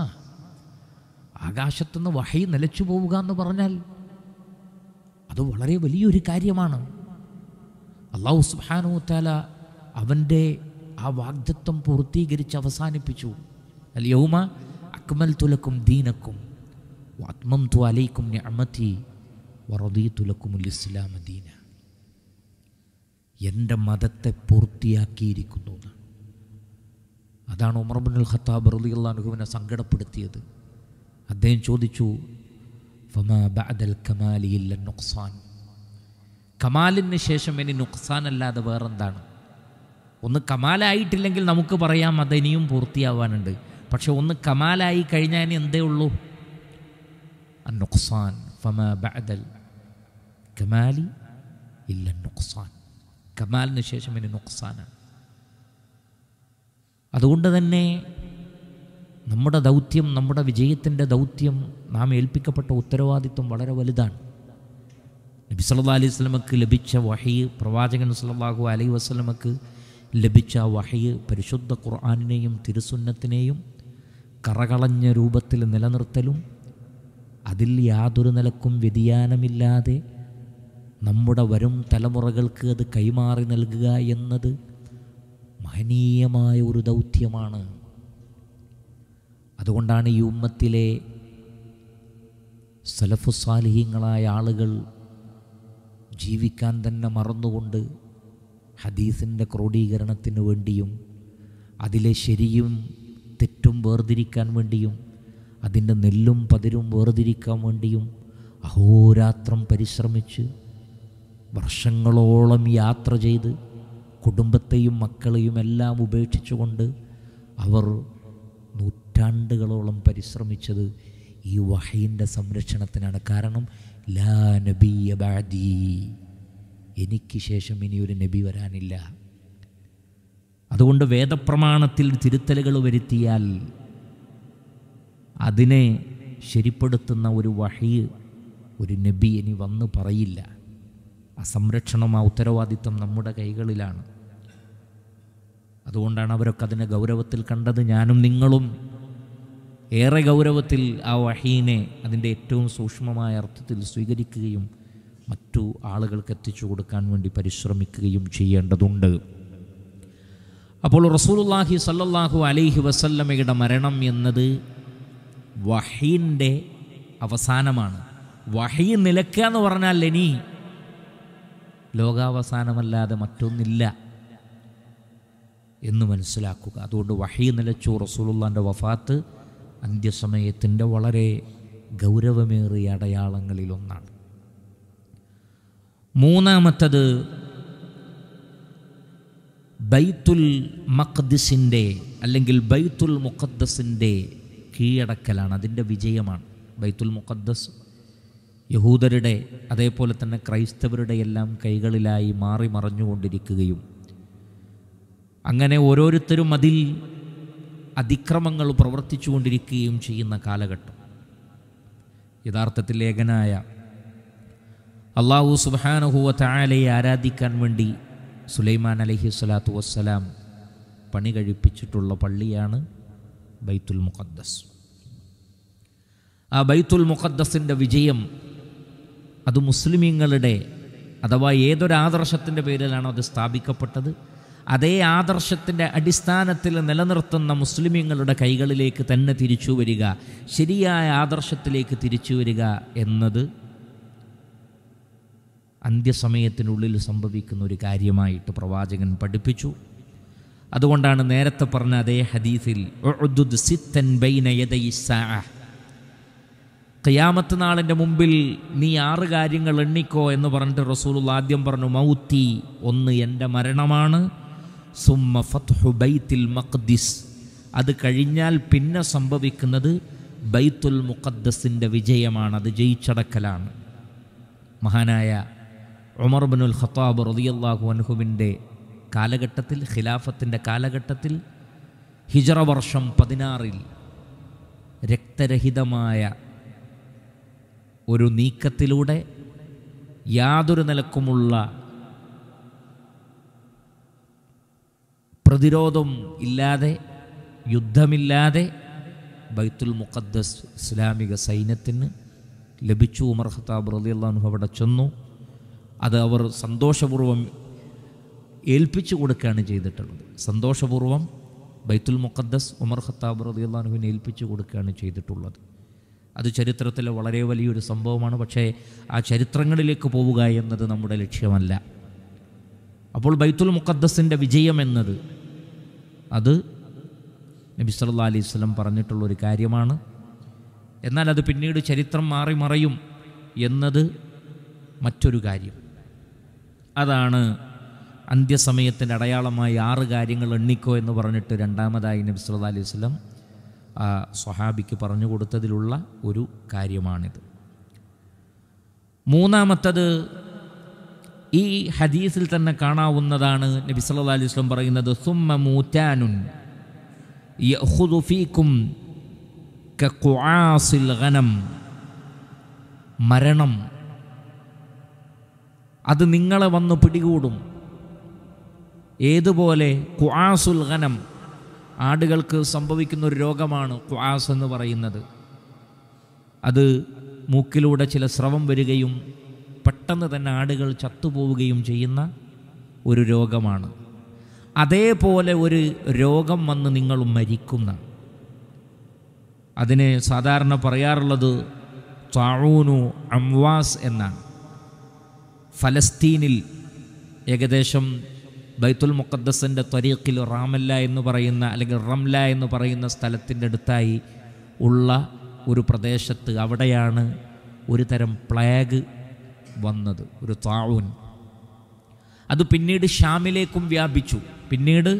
S1: ആകാശത്തുനിന്ന് വഹി നിലച്ചു പോവുക എന്ന് പറഞ്ഞാൽ അത് വളരെ വലിയൊരു കാര്യമാണ് അള്ളാഹു സുബാനുത്താല അവൻ്റെ ആ വാഗ്ദത്വം പൂർത്തീകരിച്ച് അവസാനിപ്പിച്ചു അൽ യൗമ അക്മൽ തുലക്കും ദീനക്കും ആത്മം തു അലൈക്കും ഞമത്തി വറദീ തുലക്കുമുൽ ഇസ്ലാം ദീന എൻ്റെ മതത്തെ പൂർത്തിയാക്കിയിരിക്കുന്നു അതാണ് ഉമർബിനുൽ ഖത്താബ് റലിയുള്ളാനുഹുവിനെ സങ്കടപ്പെടുത്തിയത് അദ്ദേഹം ചോദിച്ചു ഫമാ ബഅദൽ കമാലിയില്ല നുക്സാൻ കമാലിന് ശേഷം ഇനി നുക്സാൻ അല്ലാതെ വേറെന്താണ് ഒന്ന് കമാലായിട്ടില്ലെങ്കിൽ നമുക്ക് പറയാം അതിനിയും പൂർത്തിയാവാനുണ്ട് പക്ഷെ ഒന്ന് കമാലായി കഴിഞ്ഞാൽ എന്തേ ഉള്ളൂ നുക്സാൻ ബഅദൽ കമാലി ഇല്ല നുക്സാൻ കമാലിന് ശേഷം ഇനി നുക്സാനാണ് അതുകൊണ്ട് തന്നെ നമ്മുടെ ദൗത്യം നമ്മുടെ വിജയത്തിൻ്റെ ദൗത്യം നാം ഏൽപ്പിക്കപ്പെട്ട ഉത്തരവാദിത്വം വളരെ വലുതാണ് നബി സല്ലാ അലൈഹി വസ്ലമക്ക് ലഭിച്ച വഹി പ്രവാചകൻ സല്ലാഹു അലൈഹി വസ്ലമക്ക് ലഭിച്ച വഹി പരിശുദ്ധ ഖുർആാനിനെയും തിരുസുന്നത്തിനെയും കറകളഞ്ഞ രൂപത്തിൽ നിലനിർത്തലും അതിൽ യാതൊരു നിലക്കും വ്യതിയാനമില്ലാതെ നമ്മുടെ വരും തലമുറകൾക്ക് അത് കൈമാറി നൽകുക എന്നത് മഹനീയമായ ഒരു ദൗത്യമാണ് അതുകൊണ്ടാണ് ഈ ഉമ്മത്തിലെ സലഫുസാലിഹീങ്ങളായ ആളുകൾ ജീവിക്കാൻ തന്നെ മറന്നുകൊണ്ട് ഹദീസിൻ്റെ ക്രോഡീകരണത്തിന് വേണ്ടിയും അതിലെ ശരിയും തെറ്റും വേർതിരിക്കാൻ വേണ്ടിയും അതിൻ്റെ നെല്ലും പതിരും വേർതിരിക്കാൻ വേണ്ടിയും അഹോരാത്രം പരിശ്രമിച്ച് വർഷങ്ങളോളം യാത്ര ചെയ്ത് കുടുംബത്തെയും മക്കളെയും എല്ലാം ഉപേക്ഷിച്ചുകൊണ്ട് അവർ നൂറ്റാണ്ടുകളോളം പരിശ്രമിച്ചത് ഈ വഹയിൻ്റെ സംരക്ഷണത്തിനാണ് കാരണം ലാ നബിയ ബാദി എനിക്ക് ശേഷം ഇനിയൊരു നബി വരാനില്ല അതുകൊണ്ട് വേദപ്രമാണത്തിൽ തിരുത്തലുകൾ വരുത്തിയാൽ അതിനെ ശരിപ്പെടുത്തുന്ന ഒരു വഹി ഒരു നബി ഇനി വന്ന് പറയില്ല ആ സംരക്ഷണം ആ ഉത്തരവാദിത്വം നമ്മുടെ കൈകളിലാണ് അതുകൊണ്ടാണ് അവരൊക്കെ അതിനെ ഗൗരവത്തിൽ കണ്ടത് ഞാനും നിങ്ങളും ഏറെ ഗൗരവത്തിൽ ആ വഹീനെ അതിൻ്റെ ഏറ്റവും സൂക്ഷ്മമായ അർത്ഥത്തിൽ സ്വീകരിക്കുകയും മറ്റു ആളുകൾക്ക് എത്തിച്ചു കൊടുക്കാൻ വേണ്ടി പരിശ്രമിക്കുകയും ചെയ്യേണ്ടതുണ്ട് അപ്പോൾ റസൂലുല്ലാഹി സല്ലല്ലാഹു അലൈഹി വസല്ലമയുടെ മരണം എന്നത് വഹീൻ്റെ അവസാനമാണ് വഹീ നിലക്കുക എന്ന് പറഞ്ഞാൽ ഇനി ലോകാവസാനമല്ലാതെ മറ്റൊന്നില്ല എന്ന് മനസ്സിലാക്കുക അതുകൊണ്ട് വഹീ നിലച്ചു റസൂലുള്ളാൻ്റെ വഫാത്ത് അന്ത്യസമയത്തിൻ്റെ വളരെ ഗൗരവമേറിയ അടയാളങ്ങളിലൊന്നാണ് മൂന്നാമത്തത് ബൈത്തുൽ മഖ്ദിസിൻ്റെ അല്ലെങ്കിൽ ബൈത്തുൽ മുഖദ്ദസിൻ്റെ കീഴടക്കലാണ് അതിൻ്റെ വിജയമാണ് ബൈത്തുൽ മുഖദ്ദസ് യഹൂദരുടെ അതേപോലെ തന്നെ ക്രൈസ്തവരുടെ എല്ലാം കൈകളിലായി മാറി മറഞ്ഞുകൊണ്ടിരിക്കുകയും അങ്ങനെ ഓരോരുത്തരും അതിൽ അതിക്രമങ്ങൾ പ്രവർത്തിച്ചുകൊണ്ടിരിക്കുകയും ചെയ്യുന്ന കാലഘട്ടം യഥാർത്ഥത്തിൽ ഏകനായ അള്ളാഹു സുബാനഹുവ താലയെ ആരാധിക്കാൻ വേണ്ടി സുലൈമാൻ അലഹി സ്വലാത്തു വസ്സലാം പണി കഴിപ്പിച്ചിട്ടുള്ള പള്ളിയാണ് ബൈത്തുൽ മുഖദ്ദസ് ആ ബൈത്തുൽ മുഖദ്ദസിൻ്റെ വിജയം അത് മുസ്ലിമീങ്ങളുടെ അഥവാ ഏതൊരാദർശത്തിൻ്റെ പേരിലാണോ അത് സ്ഥാപിക്കപ്പെട്ടത് അതേ ആദർശത്തിൻ്റെ അടിസ്ഥാനത്തിൽ നിലനിർത്തുന്ന മുസ്ലിമീങ്ങളുടെ കൈകളിലേക്ക് തന്നെ തിരിച്ചു വരിക ശരിയായ ആദർശത്തിലേക്ക് തിരിച്ചു വരിക എന്നത് അന്ത്യസമയത്തിനുള്ളിൽ സംഭവിക്കുന്ന ഒരു കാര്യമായിട്ട് പ്രവാചകൻ പഠിപ്പിച്ചു അതുകൊണ്ടാണ് നേരത്തെ പറഞ്ഞ അതേ ഹദീസിൽ കയ്യാമത്ത് നാളിൻ്റെ മുമ്പിൽ നീ ആറ് കാര്യങ്ങൾ എണ്ണിക്കോ എന്ന് പറഞ്ഞിട്ട് റസൂൽ ആദ്യം പറഞ്ഞു മൗത്തി ഒന്ന് എൻ്റെ മരണമാണ് സുമ ഫത്ഹു ബൈത്തിൽ മഖ്ദിസ് അത് കഴിഞ്ഞാൽ പിന്നെ സംഭവിക്കുന്നത് ബൈത്തുൽ മുഖദ്ദസിൻ്റെ വിജയമാണ് അത് ജയിച്ചടക്കലാണ് മഹാനായ ഉമർ ബനുൽ ഖത്താബ് റതിയല്ലാഹു അൻഹുവിൻ്റെ കാലഘട്ടത്തിൽ ഖിലാഫത്തിൻ്റെ കാലഘട്ടത്തിൽ ഹിജറ വർഷം പതിനാറിൽ രക്തരഹിതമായ ഒരു നീക്കത്തിലൂടെ യാതൊരു നിലക്കുമുള്ള പ്രതിരോധം ഇല്ലാതെ യുദ്ധമില്ലാതെ ബൈത്തുൽ മുഖദ്ദസ് ഇസ്ലാമിക സൈന്യത്തിന് ലഭിച്ചു ഉമർ ഖത്താബ് അള്ളാഹു അവിടെ ചെന്നു അത് അവർ സന്തോഷപൂർവ്വം ഏൽപ്പിച്ചു കൊടുക്കുകയാണ് ചെയ്തിട്ടുള്ളത് സന്തോഷപൂർവ്വം ബൈത്തുൽ മുഖദ്ദസ് ഉമർ ഖത്താബ് അള്ളാഹുവിനെ ഏൽപ്പിച്ചു കൊടുക്കുകയാണ് ചെയ്തിട്ടുള്ളത് അത് ചരിത്രത്തിലെ വളരെ വലിയൊരു സംഭവമാണ് പക്ഷേ ആ ചരിത്രങ്ങളിലേക്ക് പോവുക എന്നത് നമ്മുടെ ലക്ഷ്യമല്ല അപ്പോൾ ബൈത്തുൽ വിജയം എന്നത് അത് നബി സല്ലാ അലൈഹി സ്വലം പറഞ്ഞിട്ടുള്ളൊരു കാര്യമാണ് എന്നാൽ അത് പിന്നീട് ചരിത്രം മാറി മറയും എന്നത് മറ്റൊരു കാര്യം അതാണ് അന്ത്യസമയത്തിൻ്റെ അടയാളമായി ആറ് കാര്യങ്ങൾ എണ്ണിക്കോ എന്ന് പറഞ്ഞിട്ട് രണ്ടാമതായി നബി സല്ലാ അലൈഹി സ്വലം ആ സ്വഹാബിക്ക് പറഞ്ഞു കൊടുത്തതിലുള്ള ഒരു കാര്യമാണിത് മൂന്നാമത്തത് ഈ ഹദീസിൽ തന്നെ കാണാവുന്നതാണ് നബി സല്ലു അലൈഹി വസ്ലം പറയുന്നത് സുമ്മ മൂറ്റാനുൻ മരണം അത് നിങ്ങളെ വന്ന് പിടികൂടും ഏതുപോലെ ഖുആസുൽ ഖനം ആടുകൾക്ക് സംഭവിക്കുന്ന ഒരു രോഗമാണ് ഖുആസ് എന്ന് പറയുന്നത് അത് മൂക്കിലൂടെ ചില സ്രവം വരികയും പെട്ടെന്ന് തന്നെ ആടുകൾ ചത്തുപോവുകയും ചെയ്യുന്ന ഒരു രോഗമാണ് അതേപോലെ ഒരു രോഗം വന്ന് നിങ്ങൾ മരിക്കുന്ന അതിന് സാധാരണ പറയാറുള്ളത് താഴൂനു അംവാസ് എന്നാണ് ഫലസ്തീനിൽ ഏകദേശം ബൈത്തുൽ മുക്കദ്ദസിൻ്റെ ത്വരീഖിൽ റാമല്ല എന്ന് പറയുന്ന അല്ലെങ്കിൽ റംല എന്ന് പറയുന്ന സ്ഥലത്തിൻ്റെ അടുത്തായി ഉള്ള ഒരു പ്രദേശത്ത് അവിടെയാണ് ഒരു തരം പ്ലേഗ് വന്നത് ഒരു താഴൂൻ അത് പിന്നീട് ഷാമിലേക്കും വ്യാപിച്ചു പിന്നീട്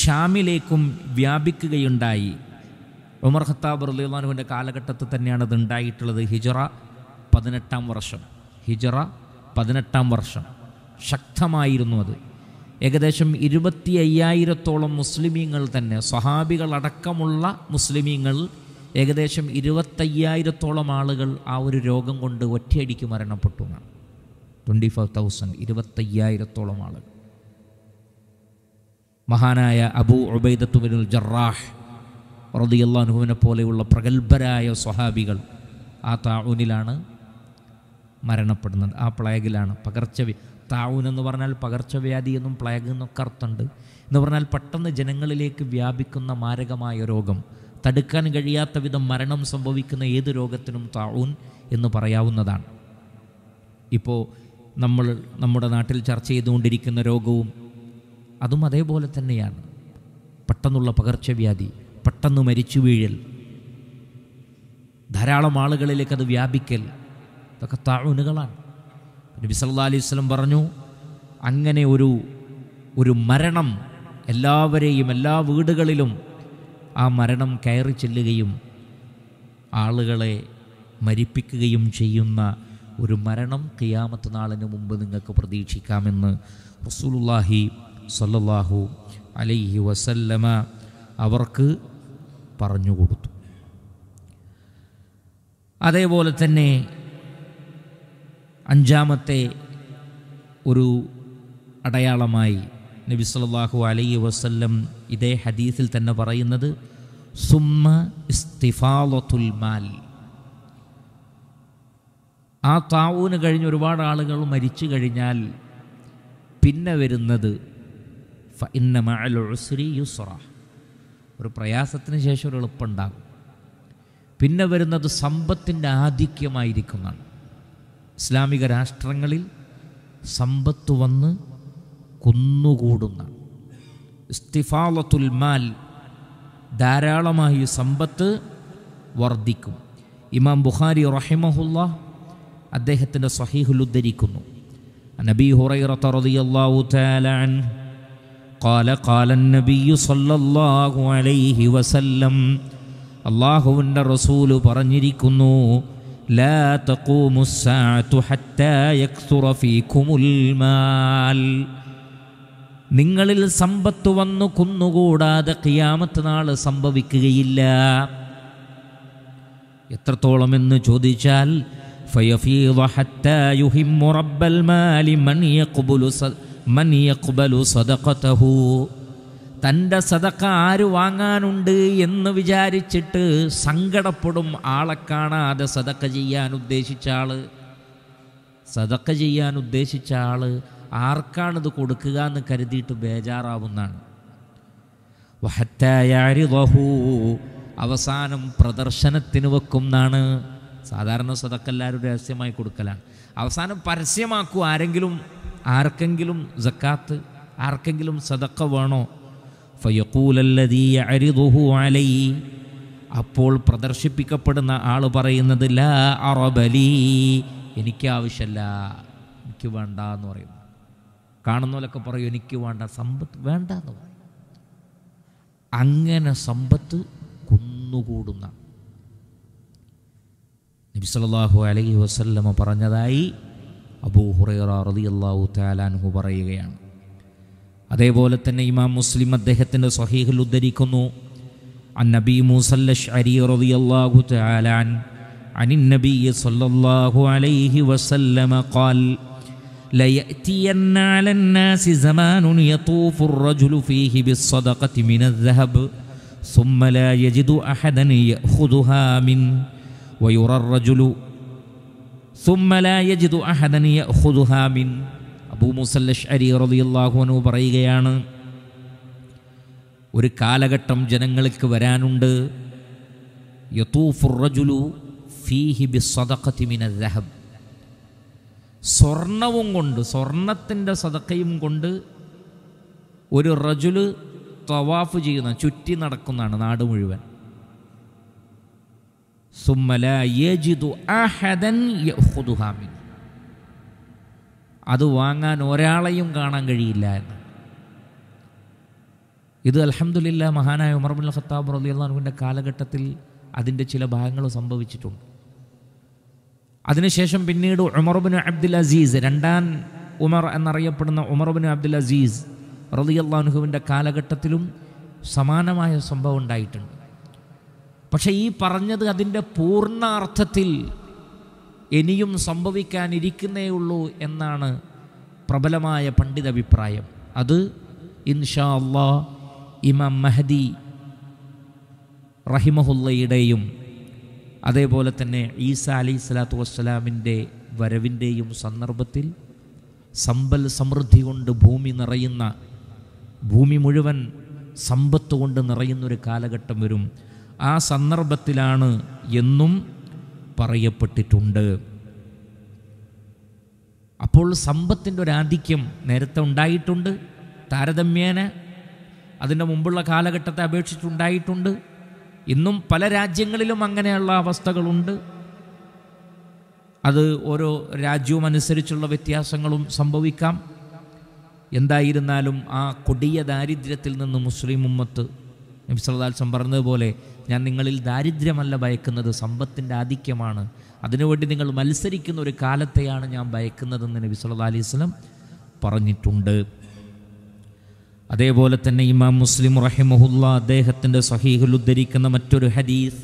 S1: ഷാമിലേക്കും വ്യാപിക്കുകയുണ്ടായി ഉമർ ഖത്താബ് റലിമാനുവിൻ്റെ കാലഘട്ടത്തിൽ തന്നെയാണ് അത് ഉണ്ടായിട്ടുള്ളത് ഹിജറ പതിനെട്ടാം വർഷം ഹിജറ പതിനെട്ടാം വർഷം ശക്തമായിരുന്നു അത് ഏകദേശം ഇരുപത്തി അയ്യായിരത്തോളം മുസ്ലിമീങ്ങൾ തന്നെ സ്വഹാബികളടക്കമുള്ള മുസ്ലിമീങ്ങൾ ഏകദേശം ഇരുപത്തയ്യായിരത്തോളം ആളുകൾ ആ ഒരു രോഗം കൊണ്ട് ഒറ്റയടിക്ക് മരണപ്പെട്ടു എന്നാണ് ട്വൻറ്റി ഫൈവ് തൗസൻഡ് ഇരുപത്തയ്യായിരത്തോളം ആളുകൾ മഹാനായ അബൂ ഉബൈദത്തുബിനുൽ ജറാഹ് റദിയല്ലാനുഹുവിനെ പോലെയുള്ള പ്രഗത്ഭരായ സ്വഹാബികൾ ആ താവൂനിലാണ് മരണപ്പെടുന്നത് ആ പ്ലേഗിലാണ് പകർച്ചവ്യ താവൂൻ എന്ന് പറഞ്ഞാൽ പകർച്ചവ്യാധി എന്നും പ്ലേഗ് എന്നൊക്കെ അർത്ഥമുണ്ട് എന്ന് പറഞ്ഞാൽ പെട്ടെന്ന് ജനങ്ങളിലേക്ക് വ്യാപിക്കുന്ന മാരകമായ രോഗം തടുക്കാൻ കഴിയാത്ത വിധം മരണം സംഭവിക്കുന്ന ഏത് രോഗത്തിനും താഴൂൻ എന്ന് പറയാവുന്നതാണ് ഇപ്പോൾ നമ്മൾ നമ്മുടെ നാട്ടിൽ ചർച്ച ചെയ്തുകൊണ്ടിരിക്കുന്ന രോഗവും അതും അതേപോലെ തന്നെയാണ് പെട്ടെന്നുള്ള പകർച്ചവ്യാധി പെട്ടെന്ന് മരിച്ചു വീഴൽ ധാരാളം ആളുകളിലേക്ക് അത് വ്യാപിക്കൽ ഇതൊക്കെ താഴൂനുകളാണ് നബി സല്ലാ അലൈഹി സ്വലം പറഞ്ഞു അങ്ങനെ ഒരു ഒരു മരണം എല്ലാവരെയും എല്ലാ വീടുകളിലും ആ മരണം കയറി ചെല്ലുകയും ആളുകളെ മരിപ്പിക്കുകയും ചെയ്യുന്ന ഒരു മരണം കിയാമത്ത് നാളിന് മുമ്പ് നിങ്ങൾക്ക് പ്രതീക്ഷിക്കാമെന്ന് റസൂലുല്ലാഹി സല്ലല്ലാഹു അലൈഹി വസല്ലമ അവർക്ക് പറഞ്ഞു കൊടുത്തു അതേപോലെ തന്നെ അഞ്ചാമത്തെ ഒരു അടയാളമായി നബി സല്ലാഹു അലൈ വസ്ല്ലം ഇതേ ഹദീസിൽ തന്നെ പറയുന്നത് സുമ്മ മാൽ ആ താവൂന് കഴിഞ്ഞ് ഒരുപാട് ആളുകൾ മരിച്ചു കഴിഞ്ഞാൽ പിന്നെ വരുന്നത് ഒരു പ്രയാസത്തിന് ശേഷം ഒരു എളുപ്പമുണ്ടാകും പിന്നെ വരുന്നത് സമ്പത്തിൻ്റെ ആധിക്യമായിരിക്കുന്നതാണ് ഇസ്ലാമിക രാഷ്ട്രങ്ങളിൽ സമ്പത്ത് വന്ന് കുന്നുകൂടുന്ന ഇസ്തിഫാലത്തുൽ മാൽ ധാരാളമായി സമ്പത്ത് വർദ്ധിക്കും ഇമാം ബുഖാരി റഹിമഹുല്ല അദ്ദേഹത്തിൻ്റെ സഹീഹുൽ ഉദ്ധരിക്കുന്നു നബി ഹുറൈറത്ത് റളിയല്ലാഹു തആല قال قال النبي صلى الله عليه وسلم അള്ളാഹുവിൻ്റെ റസൂല് പറഞ്ഞിരിക്കുന്നു ലാ തഖൂമു الساعة حتى يكثر فيكم المال നിങ്ങളിൽ സമ്പത്ത് വന്നു കുന്നുകൂടാതെ കിയാമത്ത് നാൾ സംഭവിക്കുകയില്ല എത്രത്തോളം എന്ന് ചോദിച്ചാൽ തൻ്റെ സതക്ക ആര് വാങ്ങാനുണ്ട് എന്ന് വിചാരിച്ചിട്ട് സങ്കടപ്പെടും ആളെ കാണാതെ സതക്ക ചെയ്യാൻ ഉദ്ദേശിച്ച ആൾ സതക്ക ചെയ്യാൻ ഉദ്ദേശിച്ച ആൾ ആർക്കാണിത് കൊടുക്കുക എന്ന് കരുതിയിട്ട് ബേജാറാവുന്നതാണ് അവസാനം പ്രദർശനത്തിന് വെക്കുന്നതാണ് സാധാരണ സ്വതക്കെല്ലാവരും രഹസ്യമായി കൊടുക്കലാണ് അവസാനം പരസ്യമാക്കൂ ആരെങ്കിലും ആർക്കെങ്കിലും ജക്കാത്ത് ആർക്കെങ്കിലും സതക്ക വേണോ ഫയക്കൂലല്ലതീ അലൈ അപ്പോൾ പ്രദർശിപ്പിക്കപ്പെടുന്ന ആൾ പറയുന്നത് ലാ അറബലി എനിക്കാവശ്യമല്ല എനിക്ക് വേണ്ട എന്ന് പറയും പോലൊക്കെ പറയും എനിക്ക് വേണ്ട സമ്പത്ത് വേണ്ട എന്ന് പറയും അങ്ങനെ സമ്പത്ത് കുന്നുകൂടുന്ന നബിസലാഹു അലൈഹി വസല്ലമ പറഞ്ഞതായി അബൂ ഹുറൈറ താലാൻഹു പറയുകയാണ് അതേപോലെ തന്നെ ഇമാം മുസ്ലിം അദ്ദേഹത്തിൻ്റെ സ്വഹീഹിൽ ഉദ്ധരിക്കുന്നു അന്നബി മൂസല്ലഷ് താലാൻ അനിൻ നബി സല്ലാഹു അലൈഹി വസല്ലമ ഖാൽ ليأتين على الناس زمان يطوف الرجل فيه بالصدقة من الذهب ثم لا يجد أحدا يأخذها من ويرى الرجل ثم لا يجد أحدا يأخذها من منه അബൂ رضي الله عنه അൻഹു പറയുകയാണ് ഒരു കാലഘട്ടം ജനങ്ങൾക്ക് വരാനുണ്ട് يطوف الرجل فيه بالصدقة من ദഹബ് സ്വർണവും കൊണ്ട് സ്വർണത്തിൻ്റെ സതക്കയും കൊണ്ട് ഒരു റജുല് തവാഫ് ചെയ്യുന്ന ചുറ്റി നടക്കുന്നതാണ് നാട് മുഴുവൻ അത് വാങ്ങാൻ ഒരാളെയും കാണാൻ കഴിയില്ല എന്ന് ഇത് അലഹമുല്ല മഹാനായ ഉമർബുൽ ഖത്താബ് റലിയുള്ള കാലഘട്ടത്തിൽ അതിൻ്റെ ചില ഭാഗങ്ങൾ സംഭവിച്ചിട്ടുണ്ട് അതിനുശേഷം പിന്നീട് ഉമർബിൻ അബ്ദുൽ അസീസ് രണ്ടാം ഉമർ എന്നറിയപ്പെടുന്ന ഉമർബിൻ അബ്ദുൽ അസീസ് റലിയല്ലാൻഹുവിൻ്റെ കാലഘട്ടത്തിലും സമാനമായ സംഭവം ഉണ്ടായിട്ടുണ്ട് പക്ഷേ ഈ പറഞ്ഞത് അതിൻ്റെ പൂർണ്ണാർത്ഥത്തിൽ ഇനിയും സംഭവിക്കാനിരിക്കുന്നേ ഉള്ളൂ എന്നാണ് പ്രബലമായ പണ്ഡിതഭിപ്രായം അത് ഇൻഷാ അള്ളാ ഇമാം മഹദി റഹിമഹുല്ലയുടെയും അതേപോലെ തന്നെ ഈസ അലി സ്വലാത്തു വസ്സലാമിൻ്റെ വരവിൻ്റെയും സന്ദർഭത്തിൽ സമ്പൽ സമൃദ്ധി കൊണ്ട് ഭൂമി നിറയുന്ന ഭൂമി മുഴുവൻ സമ്പത്ത് കൊണ്ട് നിറയുന്നൊരു കാലഘട്ടം വരും ആ സന്ദർഭത്തിലാണ് എന്നും പറയപ്പെട്ടിട്ടുണ്ട് അപ്പോൾ സമ്പത്തിൻ്റെ ഒരു ആധിക്യം നേരത്തെ ഉണ്ടായിട്ടുണ്ട് താരതമ്യേന അതിൻ്റെ മുമ്പുള്ള കാലഘട്ടത്തെ അപേക്ഷിച്ചുണ്ടായിട്ടുണ്ട് ഇന്നും പല രാജ്യങ്ങളിലും അങ്ങനെയുള്ള അവസ്ഥകളുണ്ട് അത് ഓരോ രാജ്യവും അനുസരിച്ചുള്ള വ്യത്യാസങ്ങളും സംഭവിക്കാം എന്തായിരുന്നാലും ആ കൊടിയ ദാരിദ്ര്യത്തിൽ നിന്ന് മുസ്ലിം ഉമ്മത്ത് നബിസ്വലാൽസം പറഞ്ഞതുപോലെ ഞാൻ നിങ്ങളിൽ ദാരിദ്ര്യമല്ല ഭയക്കുന്നത് സമ്പത്തിൻ്റെ ആധിക്യമാണ് അതിനുവേണ്ടി നിങ്ങൾ മത്സരിക്കുന്ന ഒരു കാലത്തെയാണ് ഞാൻ ഭയക്കുന്നതെന്ന് നബി സല്ലാ അലൈഹി സ്വലം പറഞ്ഞിട്ടുണ്ട് അതേപോലെ തന്നെ ഇമാം മുസ്ലിം റഹിമഹുല്ല അദ്ദേഹത്തിൻ്റെ സഹീഹിൽ ഉദ്ധരിക്കുന്ന മറ്റൊരു ഹദീസ്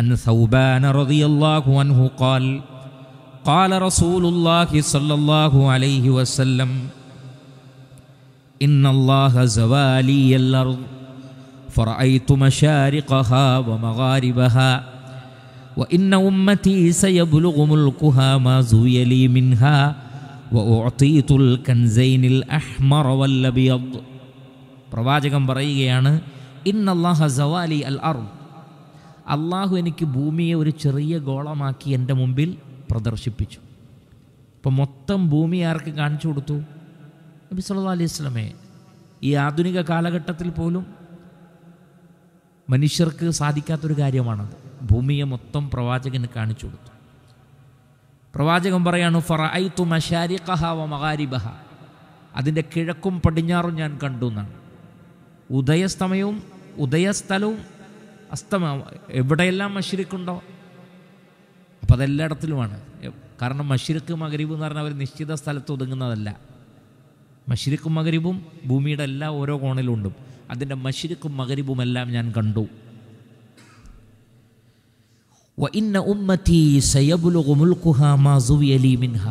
S1: അൻ സൗബാന റളിയല്ലാഹു അൻഹു ഖാൽ قال رسول الله صلى الله عليه وسلم إن الله زوالي الأرض فرأيت مشارقها ومغاربها وإن أمتي سيبلغ ملكها ما زوي لي منها പ്രവാചകം കൻസൈനിൽ പ്രവാചകൻ പറയുകയാണ് ഇന്നല്ലാഹ അള്ളാഹു എനിക്ക് ഭൂമിയെ ഒരു ചെറിയ ഗോളമാക്കി എൻ്റെ മുമ്പിൽ പ്രദർശിപ്പിച്ചു അപ്പം മൊത്തം ഭൂമി ആർക്ക് കാണിച്ചു കൊടുത്തു നബി സല്ലാ അലൈഹി സ്വലമേ ഈ ആധുനിക കാലഘട്ടത്തിൽ പോലും മനുഷ്യർക്ക് സാധിക്കാത്തൊരു കാര്യമാണത് ഭൂമിയെ മൊത്തം പ്രവാചകന് കാണിച്ചു കൊടുത്തു പ്രവാചകൻ പറയാണ് ഫറഅയ്തു മശാരിഖഹ വ മഗാരിബഹ അതിൻ്റെ കിഴക്കും പടിഞ്ഞാറും ഞാൻ കണ്ടു എന്നാണ് ഉദയസ്തമയവും ഉദയസ്ഥലവും അസ്തമ എവിടെയെല്ലാം മഷിരിക്കുണ്ടോ അപ്പോൾ അതെല്ലായിടത്തിലുമാണ് കാരണം മഷിരിക്ക് മകരീബ് എന്ന് പറഞ്ഞാൽ ഒരു നിശ്ചിത സ്ഥലത്ത് ഒതുങ്ങുന്നതല്ല മഷിരിക്കും മകരീബും ഭൂമിയുടെ എല്ലാ ഓരോ കോണിലുണ്ടും അതിൻ്റെ മഷിരിക്കും മകരീബുമെല്ലാം ഞാൻ കണ്ടു ഇന്ന ഉമ്മത്തി സയബുലുഗു മുൽക്കുഹ മാ സുവിയലി മിൻഹ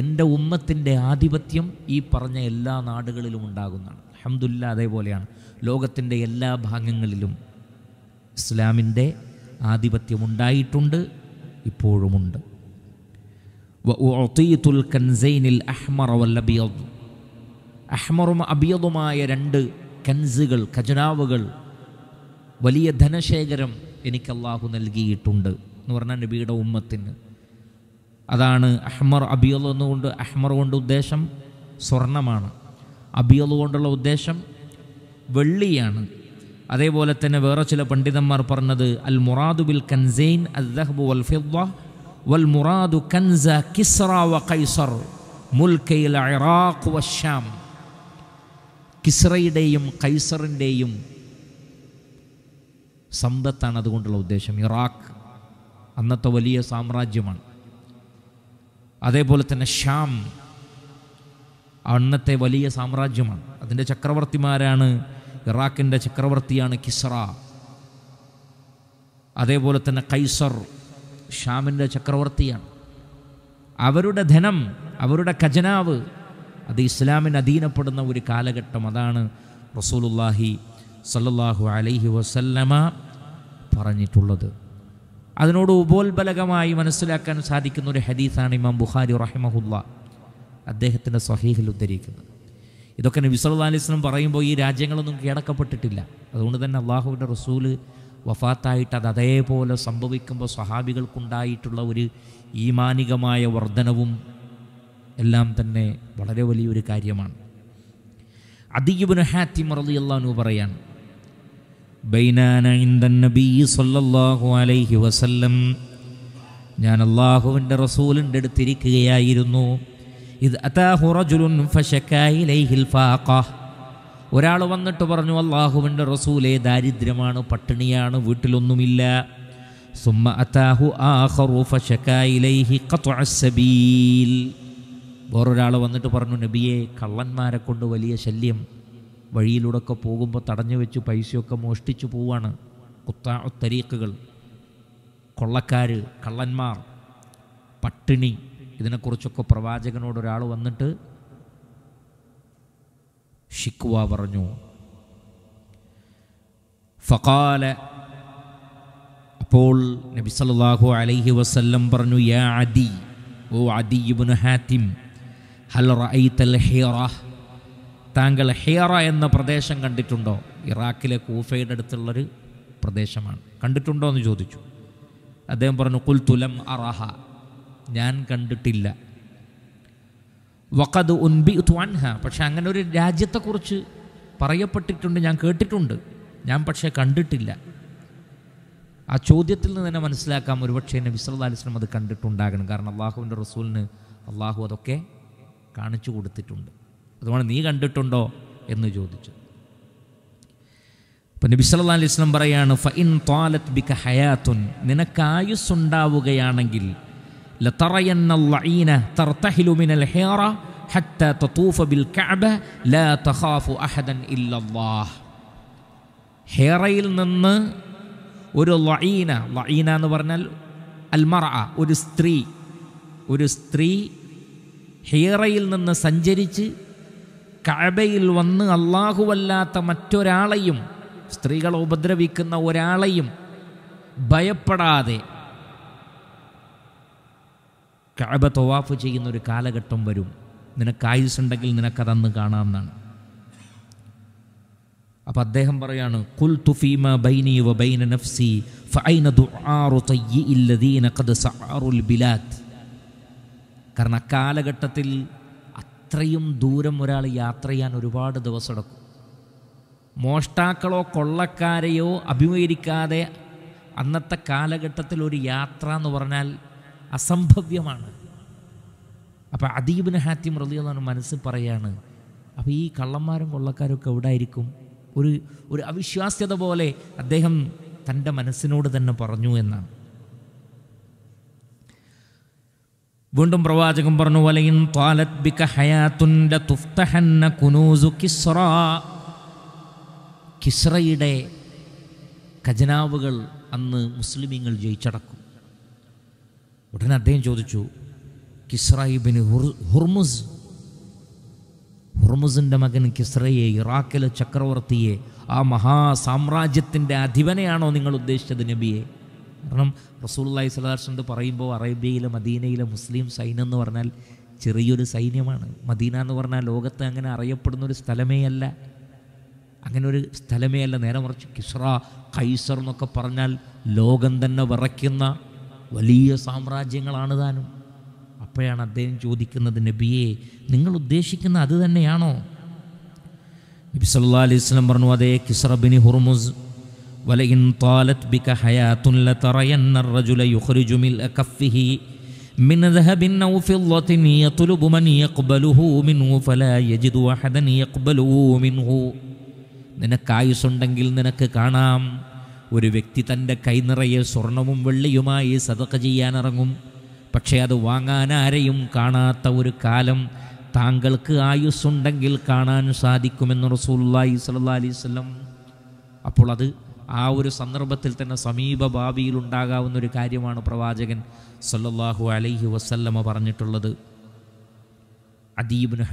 S1: എൻ്റെ ഉമ്മത്തിൻ്റെ ആധിപത്യം ഈ പറഞ്ഞ എല്ലാ നാടുകളിലും ഉണ്ടാകുന്നതാണ് അഹമ്മദില്ല അതേപോലെയാണ് ലോകത്തിൻ്റെ എല്ലാ ഭാഗങ്ങളിലും ഇസ്ലാമിൻ്റെ ആധിപത്യമുണ്ടായിട്ടുണ്ട് ഇപ്പോഴുമുണ്ട് വഅതീതുൽ കൻസൈനിൽ അഹ്മർ വൽ അബിയദ് അഹ്മറും അബിയദുമായ രണ്ട് കൻസുകൾ ഖജനാവുകൾ വലിയ ധനശേഖരം എനിക്ക് അള്ളാഹു നൽകിയിട്ടുണ്ട് എന്ന് പറഞ്ഞാൽ നബിയുടെ ഉമ്മത്തിന് അതാണ് അഹ്മർ അബിയൽ എന്നുകൊണ്ട് അഹ്മർ കൊണ്ട് ഉദ്ദേശം സ്വർണമാണ് അബിയൽ കൊണ്ടുള്ള ഉദ്ദേശം വെള്ളിയാണ് അതേപോലെ തന്നെ വേറെ ചില പണ്ഡിതന്മാർ പറഞ്ഞത് അൽ മുറാദു ബിൽ കൻസൈൻ അൽ ദഹബു വൽ ഫിദ്വ വൽ മുറാദു കൻസ കിസ്റ വ കൈസർ മുൽക്കയിൽ ഇറാഖ് വ കിസ്രയുടെയും കൈസറിൻ്റെയും സമ്പത്താണ് അതുകൊണ്ടുള്ള ഉദ്ദേശം ഇറാഖ് അന്നത്തെ വലിയ സാമ്രാജ്യമാണ് അതേപോലെ തന്നെ ഷ്യാം അന്നത്തെ വലിയ സാമ്രാജ്യമാണ് അതിൻ്റെ ചക്രവർത്തിമാരാണ് ഇറാഖിൻ്റെ ചക്രവർത്തിയാണ് കിസ്റ അതേപോലെ തന്നെ കൈസർ ഷ്യാമിൻ്റെ ചക്രവർത്തിയാണ് അവരുടെ ധനം അവരുടെ ഖജനാവ് അത് ഇസ്ലാമിന് അധീനപ്പെടുന്ന ഒരു കാലഘട്ടം അതാണ് റസൂലുല്ലാഹി സല്ലല്ലാഹു അലൈഹി വസല്ലമ പറഞ്ഞിട്ടുള്ളത് അതിനോട് ഉപോത്ബലകമായി മനസ്സിലാക്കാൻ സാധിക്കുന്ന ഒരു ഹദീസാണ് ഇമാം ബുഖാരി റഹിമഹുല്ല അദ്ദേഹത്തിൻ്റെ സഹീഹിൽ ഉദ്ധരിക്കുന്നത് ഇതൊക്കെ നബി അലൈഹി അലൈസ്ലം പറയുമ്പോൾ ഈ രാജ്യങ്ങളൊന്നും കീഴടക്കപ്പെട്ടിട്ടില്ല അതുകൊണ്ട് തന്നെ അള്ളാഹുവിൻ്റെ റസൂല് വഫാത്തായിട്ട് അത് അതേപോലെ സംഭവിക്കുമ്പോൾ സ്വഹാബികൾക്കുണ്ടായിട്ടുള്ള ഒരു ഈമാനികമായ വർധനവും എല്ലാം തന്നെ വളരെ വലിയൊരു കാര്യമാണ് അദീബുൻ ഹാത്തിമറലി അള്ളാഹു പറയാണ് ബൈനാന ഇന്ദൻ നബി സല്ലല്ലാഹു അലൈഹി വസല്ലം ഞാൻ അള്ളാഹുവിൻ്റെ റസൂലിൻ്റെ അടുത്തിരിക്കുകയായിരുന്നു ഇത് അതാഹു റജുലുൻ ഇലൈഹിൽ ഫാഖ ഒരാൾ വന്നിട്ട് പറഞ്ഞു അള്ളാഹുവിൻ്റെ റസൂലെ ദാരിദ്ര്യമാണ് പട്ടിണിയാണ് വീട്ടിലൊന്നുമില്ല സുമ്മ അതാഹു ആഹറു ഫഷക്കായിലൈഹി കത്വസബീൽ വേറൊരാൾ വന്നിട്ട് പറഞ്ഞു നബിയെ കള്ളന്മാരെ കൊണ്ട് വലിയ ശല്യം വഴിയിലൂടെ ഒക്കെ പോകുമ്പോൾ തടഞ്ഞു വെച്ച് പൈസയൊക്കെ മോഷ്ടിച്ചു പോവാണ് കുത്ത തരീക്കുകൾ കൊള്ളക്കാർ കള്ളന്മാർ പട്ടിണി ഇതിനെക്കുറിച്ചൊക്കെ പ്രവാചകനോട് ഒരാൾ വന്നിട്ട് ഷിക്വ പറഞ്ഞു ഫകാല അപ്പോൾ നബി സല്ലല്ലാഹു അലൈഹി വസല്ലം പറഞ്ഞു യാ അദി ഓ അദി ഇബ്നു ഹാത്തിം ഹൽ റഅയ്തൽ ഹിറ താങ്കൾ ഹെയറ എന്ന പ്രദേശം കണ്ടിട്ടുണ്ടോ ഇറാഖിലെ കൂഫയുടെ അടുത്തുള്ളൊരു പ്രദേശമാണ് കണ്ടിട്ടുണ്ടോ എന്ന് ചോദിച്ചു അദ്ദേഹം പറഞ്ഞു കുൽ തുലം അറഹ ഞാൻ കണ്ടിട്ടില്ല വഖദ് ഉൻബി ത്വാൻഹ പക്ഷേ അങ്ങനെ ഒരു രാജ്യത്തെക്കുറിച്ച് പറയപ്പെട്ടിട്ടുണ്ട് ഞാൻ കേട്ടിട്ടുണ്ട് ഞാൻ പക്ഷേ കണ്ടിട്ടില്ല ആ ചോദ്യത്തിൽ നിന്ന് തന്നെ മനസ്സിലാക്കാം ഒരുപക്ഷെ നബി സല്ലാ അലിസ്ലം അത് കണ്ടിട്ടുണ്ടാകണം കാരണം അള്ളാഹുവിൻ്റെ റസൂലിന് അള്ളാഹു അതൊക്കെ കാണിച്ചു കൊടുത്തിട്ടുണ്ട് അതുകൊണ്ട് നീ കണ്ടിട്ടുണ്ടോ എന്ന് ചോദിച്ചു അപ്പം നബി സല്ലാ അലൈഹി സ്വലം പറയാണ് ഇൻ ത്വാലത്ത് ബിക ഹയാത്തുൻ നിനക്ക് ആയുസ് ഉണ്ടാവുകയാണെങ്കിൽ ഹേറയിൽ നിന്ന് ഒരു ലൈന ലൈന എന്ന് പറഞ്ഞാൽ അൽമറ ഒരു സ്ത്രീ ഒരു സ്ത്രീ ഹേറയിൽ നിന്ന് സഞ്ചരിച്ച് കഅബയിൽ വന്ന് അള്ളാഹുവല്ലാത്ത മറ്റൊരാളെയും സ്ത്രീകളെ ഉപദ്രവിക്കുന്ന ഒരാളെയും ഭയപ്പെടാതെ കഅബ തൊവാഫ് ചെയ്യുന്ന ഒരു കാലഘട്ടം വരും നിനക്ക് ആയുസ്സുണ്ടെങ്കിൽ നിനക്കതന്ന് കാണാമെന്നാണ് അപ്പോൾ അദ്ദേഹം പറയാണ് കുൽ തുഫീമ ബൈനി വ ബൈന നഫ്സി ഫൈന ദുആറു തയ്യി ഇല്ലദീന ഖദ് സഅറുൽ ബിലാദ് കാരണം അക്കാലഘട്ടത്തിൽ അത്രയും ദൂരം ഒരാൾ യാത്ര ചെയ്യാൻ ഒരുപാട് ദിവസം എടുക്കും മോഷ്ടാക്കളോ കൊള്ളക്കാരെയോ അഭിമുഖീകരിക്കാതെ അന്നത്തെ കാലഘട്ടത്തിൽ ഒരു യാത്ര എന്ന് പറഞ്ഞാൽ അസംഭവ്യമാണ് അപ്പോൾ അദീബിന് ഹാത്തിം റലിയെന്നാണ് മനസ്സ് പറയാണ് അപ്പോൾ ഈ കള്ളന്മാരും കൊള്ളക്കാരൊക്കെ എവിടെ ആയിരിക്കും ഒരു ഒരു അവിശ്വാസ്യത പോലെ അദ്ദേഹം തൻ്റെ മനസ്സിനോട് തന്നെ പറഞ്ഞു എന്നാണ് വീണ്ടും പ്രവാചകൻ പറഞ്ഞു വലയിൻ ത്വാലത് ബിക തുഫ്തഹന്ന കുനൂസു കിസ്റ കിസ്റയുടെ ഖജനാവുകൾ അന്ന് മുസ്ലിമീങ്ങൾ ജയിച്ചടക്കും ഉടനെ അദ്ദേഹം ചോദിച്ചു ഹുർ ഹുർമുസ് ഹുർമുസിൻ്റെ മകൻ കിസ്രയെ ഇറാഖിലെ ചക്രവർത്തിയെ ആ മഹാസാമ്രാജ്യത്തിൻ്റെ അധിപനയാണോ നിങ്ങൾ ഉദ്ദേശിച്ചത് നബിയെ കാരണം റസൂള്ളി സ്വലാർഷന്ത് പറയുമ്പോൾ അറേബ്യയിലെ മദീനയിലെ മുസ്ലിം സൈന്യം എന്ന് പറഞ്ഞാൽ ചെറിയൊരു സൈന്യമാണ് മദീന എന്ന് പറഞ്ഞാൽ ലോകത്ത് അങ്ങനെ അറിയപ്പെടുന്ന ഒരു സ്ഥലമേ അല്ല അങ്ങനെ ഒരു സ്ഥലമേ അല്ല നേരെ മറിച്ച് കിസ്റ കൈസർ എന്നൊക്കെ പറഞ്ഞാൽ ലോകം തന്നെ വിറയ്ക്കുന്ന വലിയ സാമ്രാജ്യങ്ങളാണ് താനും അപ്പോഴാണ് അദ്ദേഹം ചോദിക്കുന്നത് നബിയെ നിങ്ങൾ ഉദ്ദേശിക്കുന്ന അത് തന്നെയാണോ നബി സല്ലാ അലൈഹി സ്വലം പറഞ്ഞു അതേ കിസ്റബിനി ഹുർമുസ് ولئن طالت بك حياة لترين الرجل يخرج ملء كفه من ذهب أو فضة يطلب من يقبله منه فلا يجد أحدا يقبله منه നിനക്ക് നിനക്കായുസുണ്ടെങ്കിൽ നിനക്ക് കാണാം ഒരു വ്യക്തി തൻ്റെ കൈനിറയെ സ്വർണവും വെള്ളിയുമായി സതക ചെയ്യാനിറങ്ങും പക്ഷേ അത് വാങ്ങാൻ ആരെയും കാണാത്ത ഒരു കാലം താങ്കൾക്ക് ആയുസ്സുണ്ടെങ്കിൽ കാണാൻ സാധിക്കുമെന്ന് റസൂല്ലായി സല്ലാ അലൈവല്ലം അപ്പോൾ അത് ആ ഒരു സന്ദർഭത്തിൽ തന്നെ സമീപ ഭാവിയിൽ ഉണ്ടാകാവുന്ന ഒരു കാര്യമാണ് പ്രവാചകൻ സല്ലല്ലാഹു അലൈഹി വസല്ലമ പറഞ്ഞിട്ടുള്ളത് അദീബ്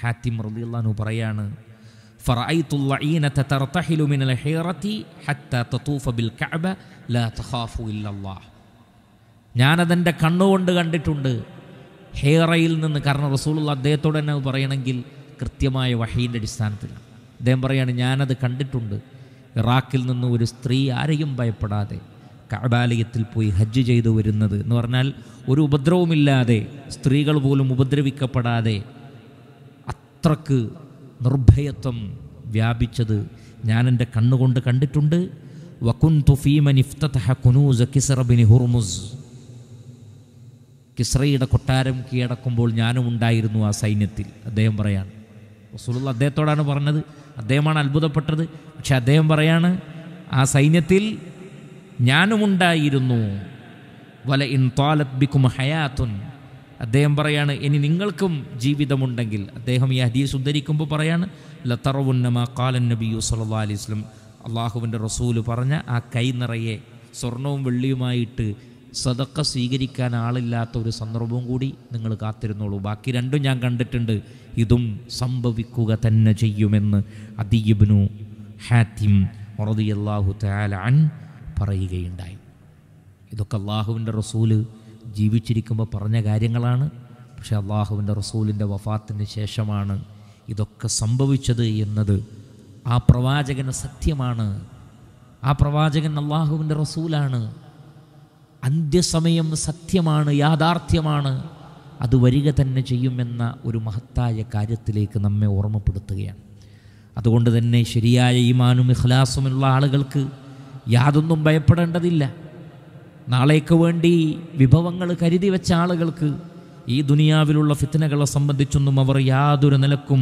S1: ഹാത്തിം റളിയല്ലാഹു പറയാണ് ഞാനതെൻ്റെ കണ്ണുകൊണ്ട് കണ്ടിട്ടുണ്ട് ഹേറയിൽ നിന്ന് കാരണം റസൂൾ അദ്ദേഹത്തോട് തന്നെ പറയണമെങ്കിൽ കൃത്യമായ വഹീൻ്റെ അടിസ്ഥാനത്തിലാണ് അദ്ദേഹം പറയാണ് ഞാനത് കണ്ടിട്ടുണ്ട് ഇറാഖിൽ നിന്ന് ഒരു സ്ത്രീ ആരെയും ഭയപ്പെടാതെ കബാലയത്തിൽ പോയി ഹജ്ജ് ചെയ്തു വരുന്നത് എന്ന് പറഞ്ഞാൽ ഒരു ഉപദ്രവമില്ലാതെ സ്ത്രീകൾ പോലും ഉപദ്രവിക്കപ്പെടാതെ അത്രക്ക് നിർഭയത്വം വ്യാപിച്ചത് ഞാൻ എൻ്റെ കണ്ണുകൊണ്ട് കണ്ടിട്ടുണ്ട് വക്കുൻ തുഫീമൻ ഇഫ്തഹ കുനൂസ് കിസറബിൻ ഹുർമുസ് കിസ്രയുടെ കൊട്ടാരം കീഴടക്കുമ്പോൾ ഞാനും ഉണ്ടായിരുന്നു ആ സൈന്യത്തിൽ അദ്ദേഹം പറയാണ് റസൂൽ അദ്ദേഹത്തോടാണ് പറഞ്ഞത് അദ്ദേഹമാണ് അത്ഭുതപ്പെട്ടത് പക്ഷെ അദ്ദേഹം പറയാണ് ആ സൈന്യത്തിൽ ഞാനുമുണ്ടായിരുന്നു വല ഇൻ താലത് ബിക്കും ഹയാത്തുൻ അദ്ദേഹം പറയാണ് ഇനി നിങ്ങൾക്കും ജീവിതമുണ്ടെങ്കിൽ അദ്ദേഹം ഈ ഹദീസ് ഉദ്ധരിക്കുമ്പോൾ പറയാണ് ലത്തറവുന്നമ കാലൻ നബിയു സല്ലാ അലൈഹി സ്വലം അള്ളാഹുവിൻ്റെ റസൂല് പറഞ്ഞ ആ കൈ നിറയെ സ്വർണവും വെള്ളിയുമായിട്ട് സ്വതക്ക സ്വീകരിക്കാൻ ആളില്ലാത്ത ഒരു സന്ദർഭവും കൂടി നിങ്ങൾ കാത്തിരുന്നോളൂ ബാക്കി രണ്ടും ഞാൻ കണ്ടിട്ടുണ്ട് ഇതും സംഭവിക്കുക തന്നെ ചെയ്യുമെന്ന് അദീബിനു ഹാത്തിം റതിയല്ലാഹു താലാൻ പറയുകയുണ്ടായി ഇതൊക്കെ അള്ളാഹുവിൻ്റെ റസൂല് ജീവിച്ചിരിക്കുമ്പോൾ പറഞ്ഞ കാര്യങ്ങളാണ് പക്ഷെ അള്ളാഹുവിൻ്റെ റസൂലിൻ്റെ വഫാത്തിന് ശേഷമാണ് ഇതൊക്കെ സംഭവിച്ചത് എന്നത് ആ പ്രവാചകന് സത്യമാണ് ആ പ്രവാചകൻ അള്ളാഹുവിൻ്റെ റസൂലാണ് അന്ത്യസമയം സത്യമാണ് യാഥാർത്ഥ്യമാണ് അത് വരിക തന്നെ ചെയ്യുമെന്ന ഒരു മഹത്തായ കാര്യത്തിലേക്ക് നമ്മെ ഓർമ്മപ്പെടുത്തുകയാണ് അതുകൊണ്ട് തന്നെ ശരിയായ ഈമാനും ഇഖ്ലാസുമുള്ള ആളുകൾക്ക് യാതൊന്നും ഭയപ്പെടേണ്ടതില്ല നാളേക്ക് വേണ്ടി വിഭവങ്ങൾ കരുതി വെച്ച ആളുകൾക്ക് ഈ ദുനിയാവിലുള്ള ഫിത്തനകളെ സംബന്ധിച്ചൊന്നും അവർ യാതൊരു നിലക്കും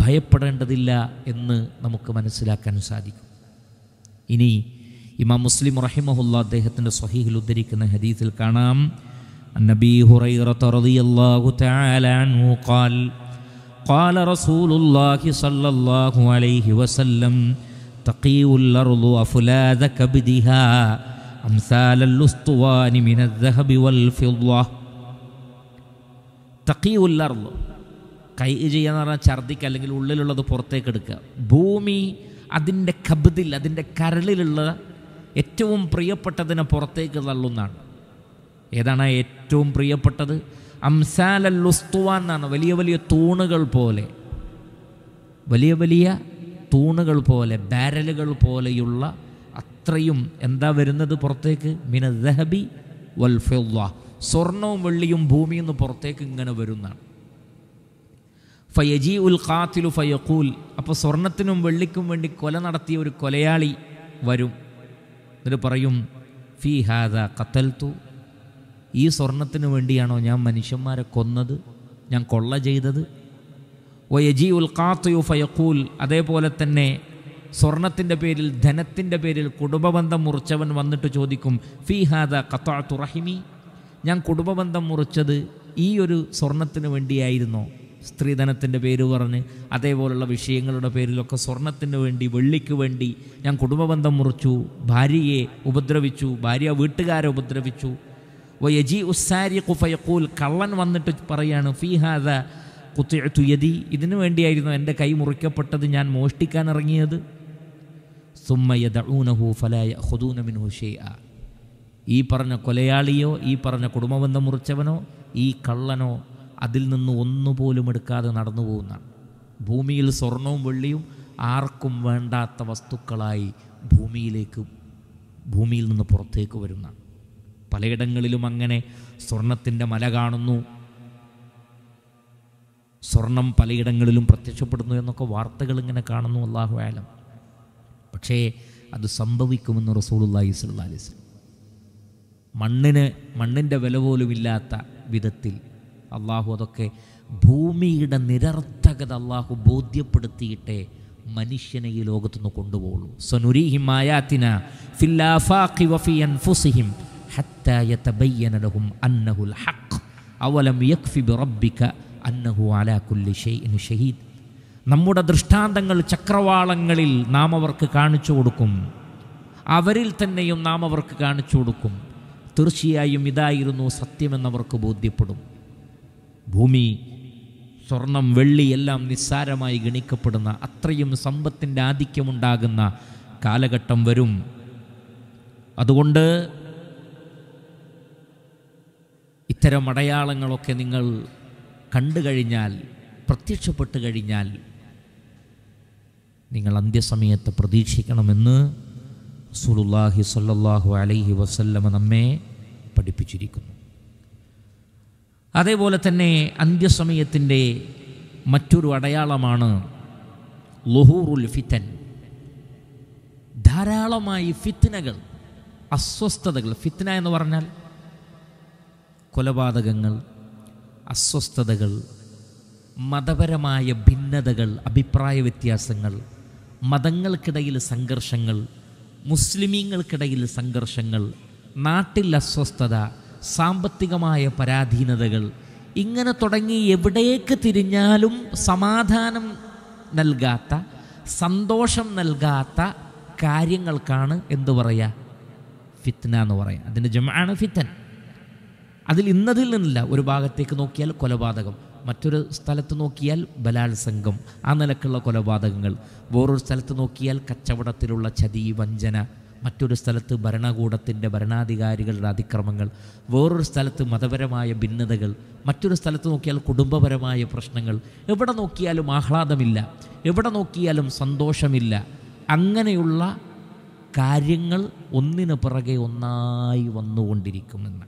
S1: ഭയപ്പെടേണ്ടതില്ല എന്ന് നമുക്ക് മനസ്സിലാക്കാൻ സാധിക്കും ഇനി ഇമാം മുസ്ലിം റഹിമഹുല്ല അദ്ദേഹത്തിൻ്റെ സ്വഹീഹിൽ ഉദ്ധരിക്കുന്ന ഹദീസിൽ കാണാം عن ابي هريره رضي الله تعالى عنه قال قال رسول الله صلى الله عليه وسلم تقي الارض افلاذ كبدها امثال الاسطوان من الذهب والفضه تقي الارض കൈ ചെയ്യാന്ന് പറഞ്ഞാൽ ഛർദിക്കുക അല്ലെങ്കിൽ ഉള്ളിലുള്ളത് പുറത്തേക്ക് എടുക്കുക ഭൂമി അതിൻ്റെ കബിതിൽ അതിൻ്റെ കരളിലുള്ള ഏറ്റവും പ്രിയപ്പെട്ടതിനെ പുറത്തേക്ക് തള്ളുന്നതാണ് ഏതാണ് ഏറ്റവും പ്രിയപ്പെട്ടത് അംസാലുസ്തുവാൻ എന്നാണ് വലിയ വലിയ തൂണുകൾ പോലെ വലിയ വലിയ തൂണുകൾ പോലെ ബാരലുകൾ പോലെയുള്ള അത്രയും എന്താ വരുന്നത് പുറത്തേക്ക് മിന ദഹബി വൽ ഫെവ സ്വർണവും വെള്ളിയും ഭൂമിയിൽ നിന്ന് പുറത്തേക്ക് ഇങ്ങനെ വരുന്നതാണ് ഫയജി ഉൽ ഖാത്തിലു ഫയഖൂൽ അപ്പോൾ സ്വർണത്തിനും വെള്ളിക്കും വേണ്ടി കൊല നടത്തിയ ഒരു കൊലയാളി വരും എന്നിട്ട് പറയും ഫി ഹാദ കത്തൽത്തു ഈ സ്വർണത്തിന് വേണ്ടിയാണോ ഞാൻ മനുഷ്യന്മാരെ കൊന്നത് ഞാൻ കൊള്ള ചെയ്തത് വയജി ഉൽ കാത്തയു ഫയക്കൂൽ അതേപോലെ തന്നെ സ്വർണത്തിൻ്റെ പേരിൽ ധനത്തിൻ്റെ പേരിൽ കുടുംബബന്ധം മുറിച്ചവൻ വന്നിട്ട് ചോദിക്കും ഫിഹാദ കത്താത്തു റഹിമി ഞാൻ കുടുംബബന്ധം മുറിച്ചത് ഈ ഒരു സ്വർണത്തിന് വേണ്ടിയായിരുന്നോ സ്ത്രീധനത്തിൻ്റെ പേര് പറഞ്ഞ് അതേപോലുള്ള വിഷയങ്ങളുടെ പേരിലൊക്കെ സ്വർണത്തിന് വേണ്ടി വെള്ളിക്ക് വേണ്ടി ഞാൻ കുടുംബബന്ധം മുറിച്ചു ഭാര്യയെ ഉപദ്രവിച്ചു ഭാര്യ വീട്ടുകാരെ ഉപദ്രവിച്ചു വയജി ഉസ്സാരി കുഫയക്കൂൽ കള്ളൻ വന്നിട്ട് പറയാണ് ഫീഹാദ കുത്തിഴുത്തുയതി ഇതിനു വേണ്ടിയായിരുന്നു എൻ്റെ കൈ മുറിക്കപ്പെട്ടത് ഞാൻ മോഷ്ടിക്കാൻ ഇറങ്ങിയത് ഈ പറഞ്ഞ കൊലയാളിയോ ഈ പറഞ്ഞ കുടുംബബന്ധം മുറിച്ചവനോ ഈ കള്ളനോ അതിൽ നിന്ന് ഒന്നുപോലും എടുക്കാതെ നടന്നു പോകുന്നതാണ് ഭൂമിയിൽ സ്വർണവും വെള്ളിയും ആർക്കും വേണ്ടാത്ത വസ്തുക്കളായി ഭൂമിയിലേക്ക് ഭൂമിയിൽ നിന്ന് പുറത്തേക്ക് വരുന്നതാണ് പലയിടങ്ങളിലും അങ്ങനെ സ്വർണത്തിൻ്റെ മല കാണുന്നു സ്വർണം പലയിടങ്ങളിലും പ്രത്യക്ഷപ്പെടുന്നു എന്നൊക്കെ വാർത്തകൾ ഇങ്ങനെ കാണുന്നു അള്ളാഹു ആലം പക്ഷേ അത് സംഭവിക്കുമെന്ന് റസൂലുല്ലാഹി സ്വല്ലാ അലിസ് മണ്ണിന് മണ്ണിൻ്റെ വില പോലുമില്ലാത്ത വിധത്തിൽ അള്ളാഹു അതൊക്കെ ഭൂമിയുടെ നിരർത്ഥകത അള്ളാഹു ബോധ്യപ്പെടുത്തിയിട്ടേ മനുഷ്യനെ ഈ ലോകത്തുനിന്ന് കൊണ്ടുപോകുള്ളൂ സനുരീഹിം ആയാത്തിന ഫില്ലാഫാഖി വഫി അൻഫുസിഹിം ഷഹീദ് നമ്മുടെ ദൃഷ്ടാന്തങ്ങൾ ചക്രവാളങ്ങളിൽ നാം അവർക്ക് കാണിച്ചു കൊടുക്കും അവരിൽ തന്നെയും നാം അവർക്ക് കാണിച്ചു കൊടുക്കും തീർച്ചയായും ഇതായിരുന്നു സത്യമെന്നവർക്ക് ബോധ്യപ്പെടും ഭൂമി സ്വർണം വെള്ളി എല്ലാം നിസ്സാരമായി ഗണിക്കപ്പെടുന്ന അത്രയും സമ്പത്തിൻ്റെ ആധിക്യമുണ്ടാകുന്ന കാലഘട്ടം വരും അതുകൊണ്ട് ഇത്തരം അടയാളങ്ങളൊക്കെ നിങ്ങൾ കണ്ടു കഴിഞ്ഞാൽ പ്രത്യക്ഷപ്പെട്ട് കഴിഞ്ഞാൽ നിങ്ങൾ അന്ത്യസമയത്ത് പ്രതീക്ഷിക്കണമെന്ന് സുലുല്ലാഹി സല്ലാഹു അലൈഹി വസല്ലമ നമ്മെ പഠിപ്പിച്ചിരിക്കുന്നു അതേപോലെ തന്നെ അന്ത്യസമയത്തിൻ്റെ മറ്റൊരു അടയാളമാണ് ലൊഹൂറുൽ ഫിത്തൻ ധാരാളമായി ഫിത്തനകൾ അസ്വസ്ഥതകൾ ഫിത്തന എന്ന് പറഞ്ഞാൽ കൊലപാതകങ്ങൾ അസ്വസ്ഥതകൾ മതപരമായ ഭിന്നതകൾ അഭിപ്രായ വ്യത്യാസങ്ങൾ മതങ്ങൾക്കിടയിൽ സംഘർഷങ്ങൾ മുസ്ലിമീങ്ങൾക്കിടയിൽ സംഘർഷങ്ങൾ നാട്ടിൽ അസ്വസ്ഥത സാമ്പത്തികമായ പരാധീനതകൾ ഇങ്ങനെ തുടങ്ങി എവിടേക്ക് തിരിഞ്ഞാലും സമാധാനം നൽകാത്ത സന്തോഷം നൽകാത്ത കാര്യങ്ങൾക്കാണ് എന്തു പറയുക ഫിത്ന എന്ന് പറയാം അതിൻ്റെ ജമാണ് ഫിത്തൻ അതിൽ ഇന്നതിൽ നിന്നില്ല ഒരു ഭാഗത്തേക്ക് നോക്കിയാൽ കൊലപാതകം മറ്റൊരു സ്ഥലത്ത് നോക്കിയാൽ ബലാത്സംഗം ആ നിലക്കുള്ള കൊലപാതകങ്ങൾ വേറൊരു സ്ഥലത്ത് നോക്കിയാൽ കച്ചവടത്തിലുള്ള ചതി വഞ്ചന മറ്റൊരു സ്ഥലത്ത് ഭരണകൂടത്തിൻ്റെ ഭരണാധികാരികളുടെ അതിക്രമങ്ങൾ വേറൊരു സ്ഥലത്ത് മതപരമായ ഭിന്നതകൾ മറ്റൊരു സ്ഥലത്ത് നോക്കിയാൽ കുടുംബപരമായ പ്രശ്നങ്ങൾ എവിടെ നോക്കിയാലും ആഹ്ലാദമില്ല എവിടെ നോക്കിയാലും സന്തോഷമില്ല അങ്ങനെയുള്ള കാര്യങ്ങൾ ഒന്നിനു പുറകെ ഒന്നായി വന്നുകൊണ്ടിരിക്കുമെന്ന്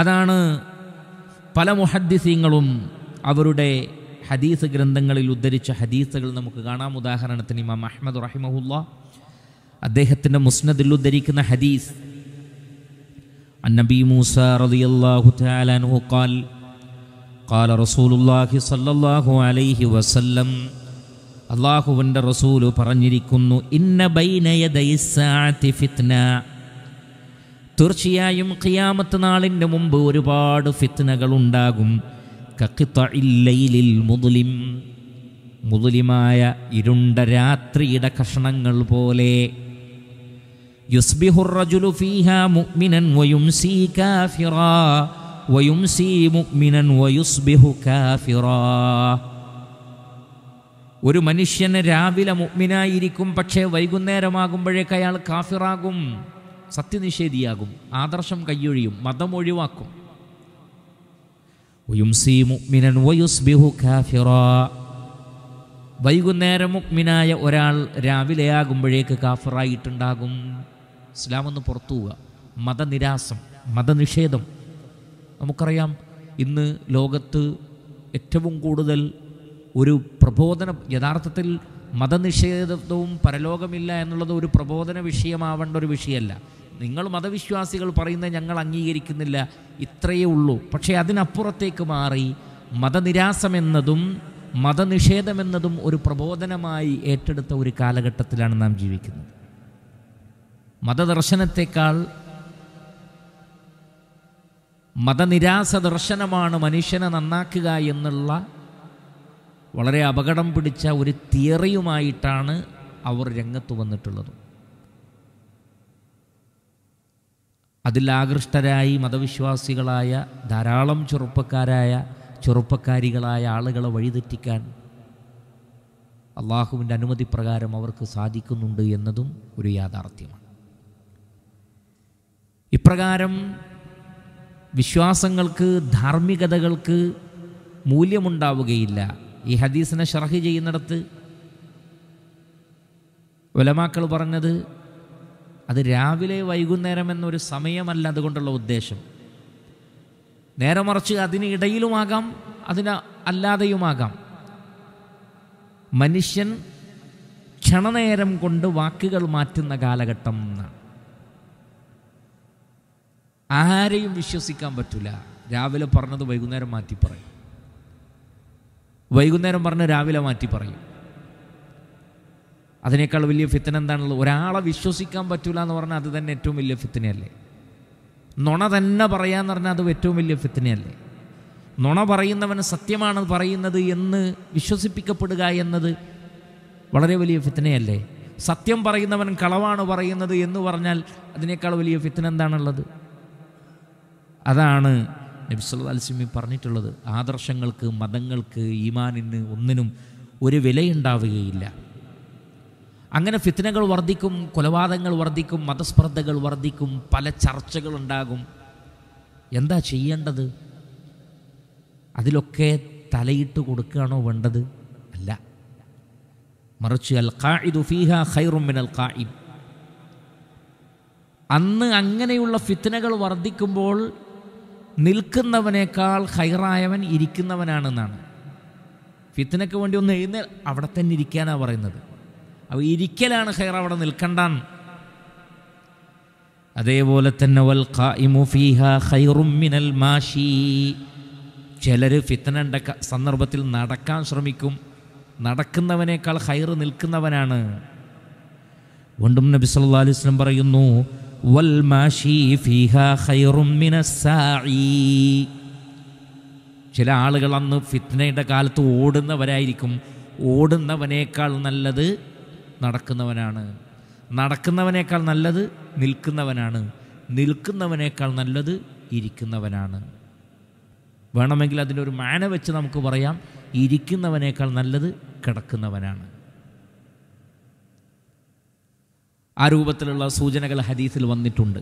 S1: അതാണ് പല മുഹദ്ദിസീങ്ങളും അവരുടെ ഹദീസ് ഗ്രന്ഥങ്ങളിൽ ഉദ്ധരിച്ച ഹദീസുകൾ നമുക്ക് കാണാം ഉദാഹരണത്തിന് ഇമാം അഹമ്മദ് റഹിമഹുല്ല അദ്ദേഹത്തിൻ്റെ മുസ്നദിൽ ഉദ്ധരിക്കുന്ന ഹദീസ് النبي موسى رضي الله تعالى عنه قال قال رسول الله صلى الله عليه وسلم അള്ളാഹുവിൻ്റെ റസൂല് പറഞ്ഞിരിക്കുന്നു ഇന്ന ബൈനയദ ഫിത്ന തീർച്ചയായും ഖിയാമത്ത് നാളിൻ്റെ മുമ്പ് ഒരുപാട് ഫിത്നകളുണ്ടാകും ഉണ്ടാകും മുതുലിം മുതുലിമായ ഇരുണ്ട രാത്രിയുടെ കഷണങ്ങൾ പോലെ മുഅ്മിനൻ മുഅ്മിനൻ വയുസ്ബിഹു ഒരു മനുഷ്യന് രാവിലെ മുഗ്മിനായിരിക്കും പക്ഷേ വൈകുന്നേരമാകുമ്പോഴേക്ക് അയാൾ കാഫിറാകും സത്യനിഷേധിയാകും ആദർശം കയ്യൊഴിയും മതം ഒഴിവാക്കും വൈകുന്നേരം മുക്മിനായ ഒരാൾ രാവിലെ ആകുമ്പോഴേക്ക് കാഫറായിട്ടുണ്ടാകും ഇസ്ലാമെന്ന് പുറത്തു പോവുക മതനിരാസം മതനിഷേധം നമുക്കറിയാം ഇന്ന് ലോകത്ത് ഏറ്റവും കൂടുതൽ ഒരു പ്രബോധന യഥാർത്ഥത്തിൽ മതനിഷേധത്വവും പരലോകമില്ല എന്നുള്ളത് ഒരു പ്രബോധന വിഷയമാവേണ്ട ഒരു വിഷയമല്ല നിങ്ങൾ മതവിശ്വാസികൾ പറയുന്നത് ഞങ്ങൾ അംഗീകരിക്കുന്നില്ല ഇത്രയേ ഉള്ളൂ പക്ഷേ അതിനപ്പുറത്തേക്ക് മാറി മതനിരാസമെന്നതും മതനിഷേധമെന്നതും ഒരു പ്രബോധനമായി ഏറ്റെടുത്ത ഒരു കാലഘട്ടത്തിലാണ് നാം ജീവിക്കുന്നത് മതദർശനത്തെക്കാൾ മതനിരാസ ദർശനമാണ് മനുഷ്യനെ നന്നാക്കുക എന്നുള്ള വളരെ അപകടം പിടിച്ച ഒരു തിയറിയുമായിട്ടാണ് അവർ രംഗത്ത് വന്നിട്ടുള്ളത് അതിലാകൃഷ്ടരായി മതവിശ്വാസികളായ ധാരാളം ചെറുപ്പക്കാരായ ചെറുപ്പക്കാരികളായ ആളുകളെ വഴിതെറ്റിക്കാൻ അള്ളാഹുവിൻ്റെ അനുമതി പ്രകാരം അവർക്ക് സാധിക്കുന്നുണ്ട് എന്നതും ഒരു യാഥാർത്ഥ്യമാണ് ഇപ്രകാരം വിശ്വാസങ്ങൾക്ക് ധാർമ്മികതകൾക്ക് മൂല്യമുണ്ടാവുകയില്ല ഈ ഹദീസിനെ ഷർഹ് ചെയ്യുന്നിടത്ത് ഒലമാക്കൾ പറഞ്ഞത് അത് രാവിലെ വൈകുന്നേരം എന്നൊരു സമയമല്ല അതുകൊണ്ടുള്ള ഉദ്ദേശം നേരെ മറിച്ച് അതിന് ഇടയിലുമാകാം അതിന് അല്ലാതെയുമാകാം മനുഷ്യൻ ക്ഷണനേരം കൊണ്ട് വാക്കുകൾ മാറ്റുന്ന കാലഘട്ടം എന്നാണ് ആരെയും വിശ്വസിക്കാൻ പറ്റില്ല രാവിലെ പറഞ്ഞത് വൈകുന്നേരം മാറ്റി പറയും വൈകുന്നേരം പറഞ്ഞ് രാവിലെ മാറ്റി പറയും അതിനേക്കാൾ വലിയ ഫിത്തന എന്താണുള്ളത് ഒരാളെ വിശ്വസിക്കാൻ പറ്റൂല എന്ന് പറഞ്ഞാൽ അത് തന്നെ ഏറ്റവും വലിയ ഫിത്തനയല്ലേ നുണ തന്നെ പറയാന്ന് പറഞ്ഞാൽ അത് ഏറ്റവും വലിയ ഫിത്തനയല്ലേ നുണ പറയുന്നവൻ സത്യമാണ് പറയുന്നത് എന്ന് വിശ്വസിപ്പിക്കപ്പെടുക എന്നത് വളരെ വലിയ ഫിത്തനയല്ലേ സത്യം പറയുന്നവൻ കളവാണ് പറയുന്നത് എന്ന് പറഞ്ഞാൽ അതിനേക്കാൾ വലിയ ഫിത്തന എന്താണുള്ളത് അതാണ് നബിസ്വല്ലാസ്മി പറഞ്ഞിട്ടുള്ളത് ആദർശങ്ങൾക്ക് മതങ്ങൾക്ക് ഈമാനിന് ഒന്നിനും ഒരു വിലയുണ്ടാവുകയില്ല അങ്ങനെ ഫിത്തനകൾ വർദ്ധിക്കും കൊലപാതകങ്ങൾ വർദ്ധിക്കും മതസ്പർദ്ധകൾ വർദ്ധിക്കും പല ചർച്ചകളുണ്ടാകും എന്താ ചെയ്യേണ്ടത് അതിലൊക്കെ തലയിട്ട് കൊടുക്കുകയാണോ വേണ്ടത് അല്ല മറിച്ച് അൽ ഖായിദു ഫീഹ ഖൈറും മിൻ ഖായിബ് അന്ന് അങ്ങനെയുള്ള ഫിത്തനകൾ വർദ്ധിക്കുമ്പോൾ നിൽക്കുന്നവനേക്കാൾ ഹൈറായവൻ ഇരിക്കുന്നവനാണെന്നാണ് ഫിത്തനക്ക് വേണ്ടി ഒന്ന് എഴുന്നേൽ അവിടെ തന്നെ ഇരിക്കാനാണ് പറയുന്നത് അവ ഇരിക്കലാണ് ഹെയർ അവിടെ നിൽക്കണ്ട അതേപോലെ തന്നെ വൽ മിനൽ മാഷി ചിലർ ഫിത്തനൻ്റെ സന്ദർഭത്തിൽ നടക്കാൻ ശ്രമിക്കും നടക്കുന്നവനേക്കാൾ ഹൈർ നിൽക്കുന്നവനാണ് വണ്ടും നബി സല്ലാ അലിസ്ലം പറയുന്നു വൽ മാഷി ഫിഹ ഹൈറും ചില ആളുകൾ അന്ന് ഫിത്നയുടെ കാലത്ത് ഓടുന്നവരായിരിക്കും ഓടുന്നവനേക്കാൾ നല്ലത് നടക്കുന്നവനാണ് നടക്കുന്നവനേക്കാൾ നല്ലത് നിൽക്കുന്നവനാണ് നിൽക്കുന്നവനേക്കാൾ നല്ലത് ഇരിക്കുന്നവനാണ് വേണമെങ്കിൽ അതിൻ്റെ ഒരു മാന വെച്ച് നമുക്ക് പറയാം ഇരിക്കുന്നവനേക്കാൾ നല്ലത് കിടക്കുന്നവനാണ് ആ രൂപത്തിലുള്ള സൂചനകൾ ഹദീസിൽ വന്നിട്ടുണ്ട്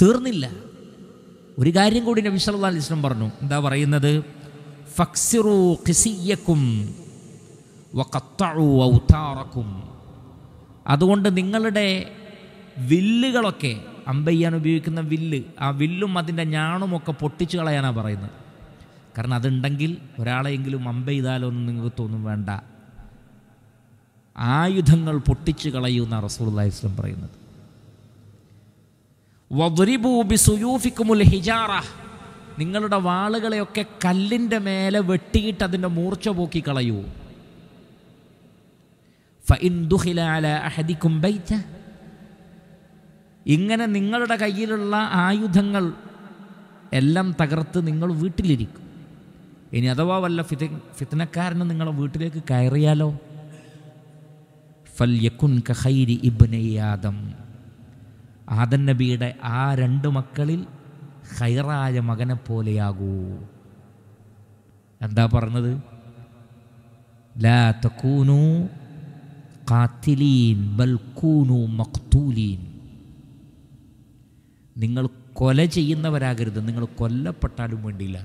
S1: തീർന്നില്ല ഒരു കാര്യം കൂടി നബി സല്ലല്ലാഹു പറഞ്ഞു എന്താ പറയുന്നത് ഫക്സിറു ഖിസിയക്കും വക്കത്തഴുവൗത്താറക്കും അതുകൊണ്ട് നിങ്ങളുടെ വില്ലുകളൊക്കെ അമ്പയ്യാൻ ഉപയോഗിക്കുന്ന വില്ല് ആ വില്ലും അതിൻ്റെ ഞാണുമൊക്കെ പൊട്ടിച്ചു കളയാനാണ് പറയുന്നത് കാരണം അതുണ്ടെങ്കിൽ ഒരാളെയെങ്കിലും അമ്പെയ്താലൊന്നും നിങ്ങൾക്ക് തോന്നും വേണ്ട ആയുധങ്ങൾ പൊട്ടിച്ചു കളയൂ കളയൂന്ന റസൂള്ളി ഇസ്ലം പറയുന്നത് നിങ്ങളുടെ വാളുകളെയൊക്കെ കല്ലിൻ്റെ മേലെ വെട്ടിയിട്ട് അതിൻ്റെ മൂർച്ച പോക്കി കളയൂ ദുഹില ഇങ്ങനെ നിങ്ങളുടെ കയ്യിലുള്ള ആയുധങ്ങൾ എല്ലാം തകർത്ത് നിങ്ങൾ വീട്ടിലിരിക്കും ഇനി അഥവാ വല്ല ഫിത ഫിത്തനക്കാരന് നിങ്ങളെ വീട്ടിലേക്ക് കയറിയാലോ ഫൽ കഹൈരി ഇബ്നയാദം ആദൻ നബിയുടെ ആ രണ്ട് മക്കളിൽ ഹൈറായ മകനെ പോലെയാകൂ എന്താ പറഞ്ഞത് ലാ തക്കൂനു കാത്തിലീൻ ബൽക്കൂനു മക്തൂലീൻ നിങ്ങൾ കൊല ചെയ്യുന്നവരാകരുത് നിങ്ങൾ കൊല്ലപ്പെട്ടാലും വേണ്ടിയില്ല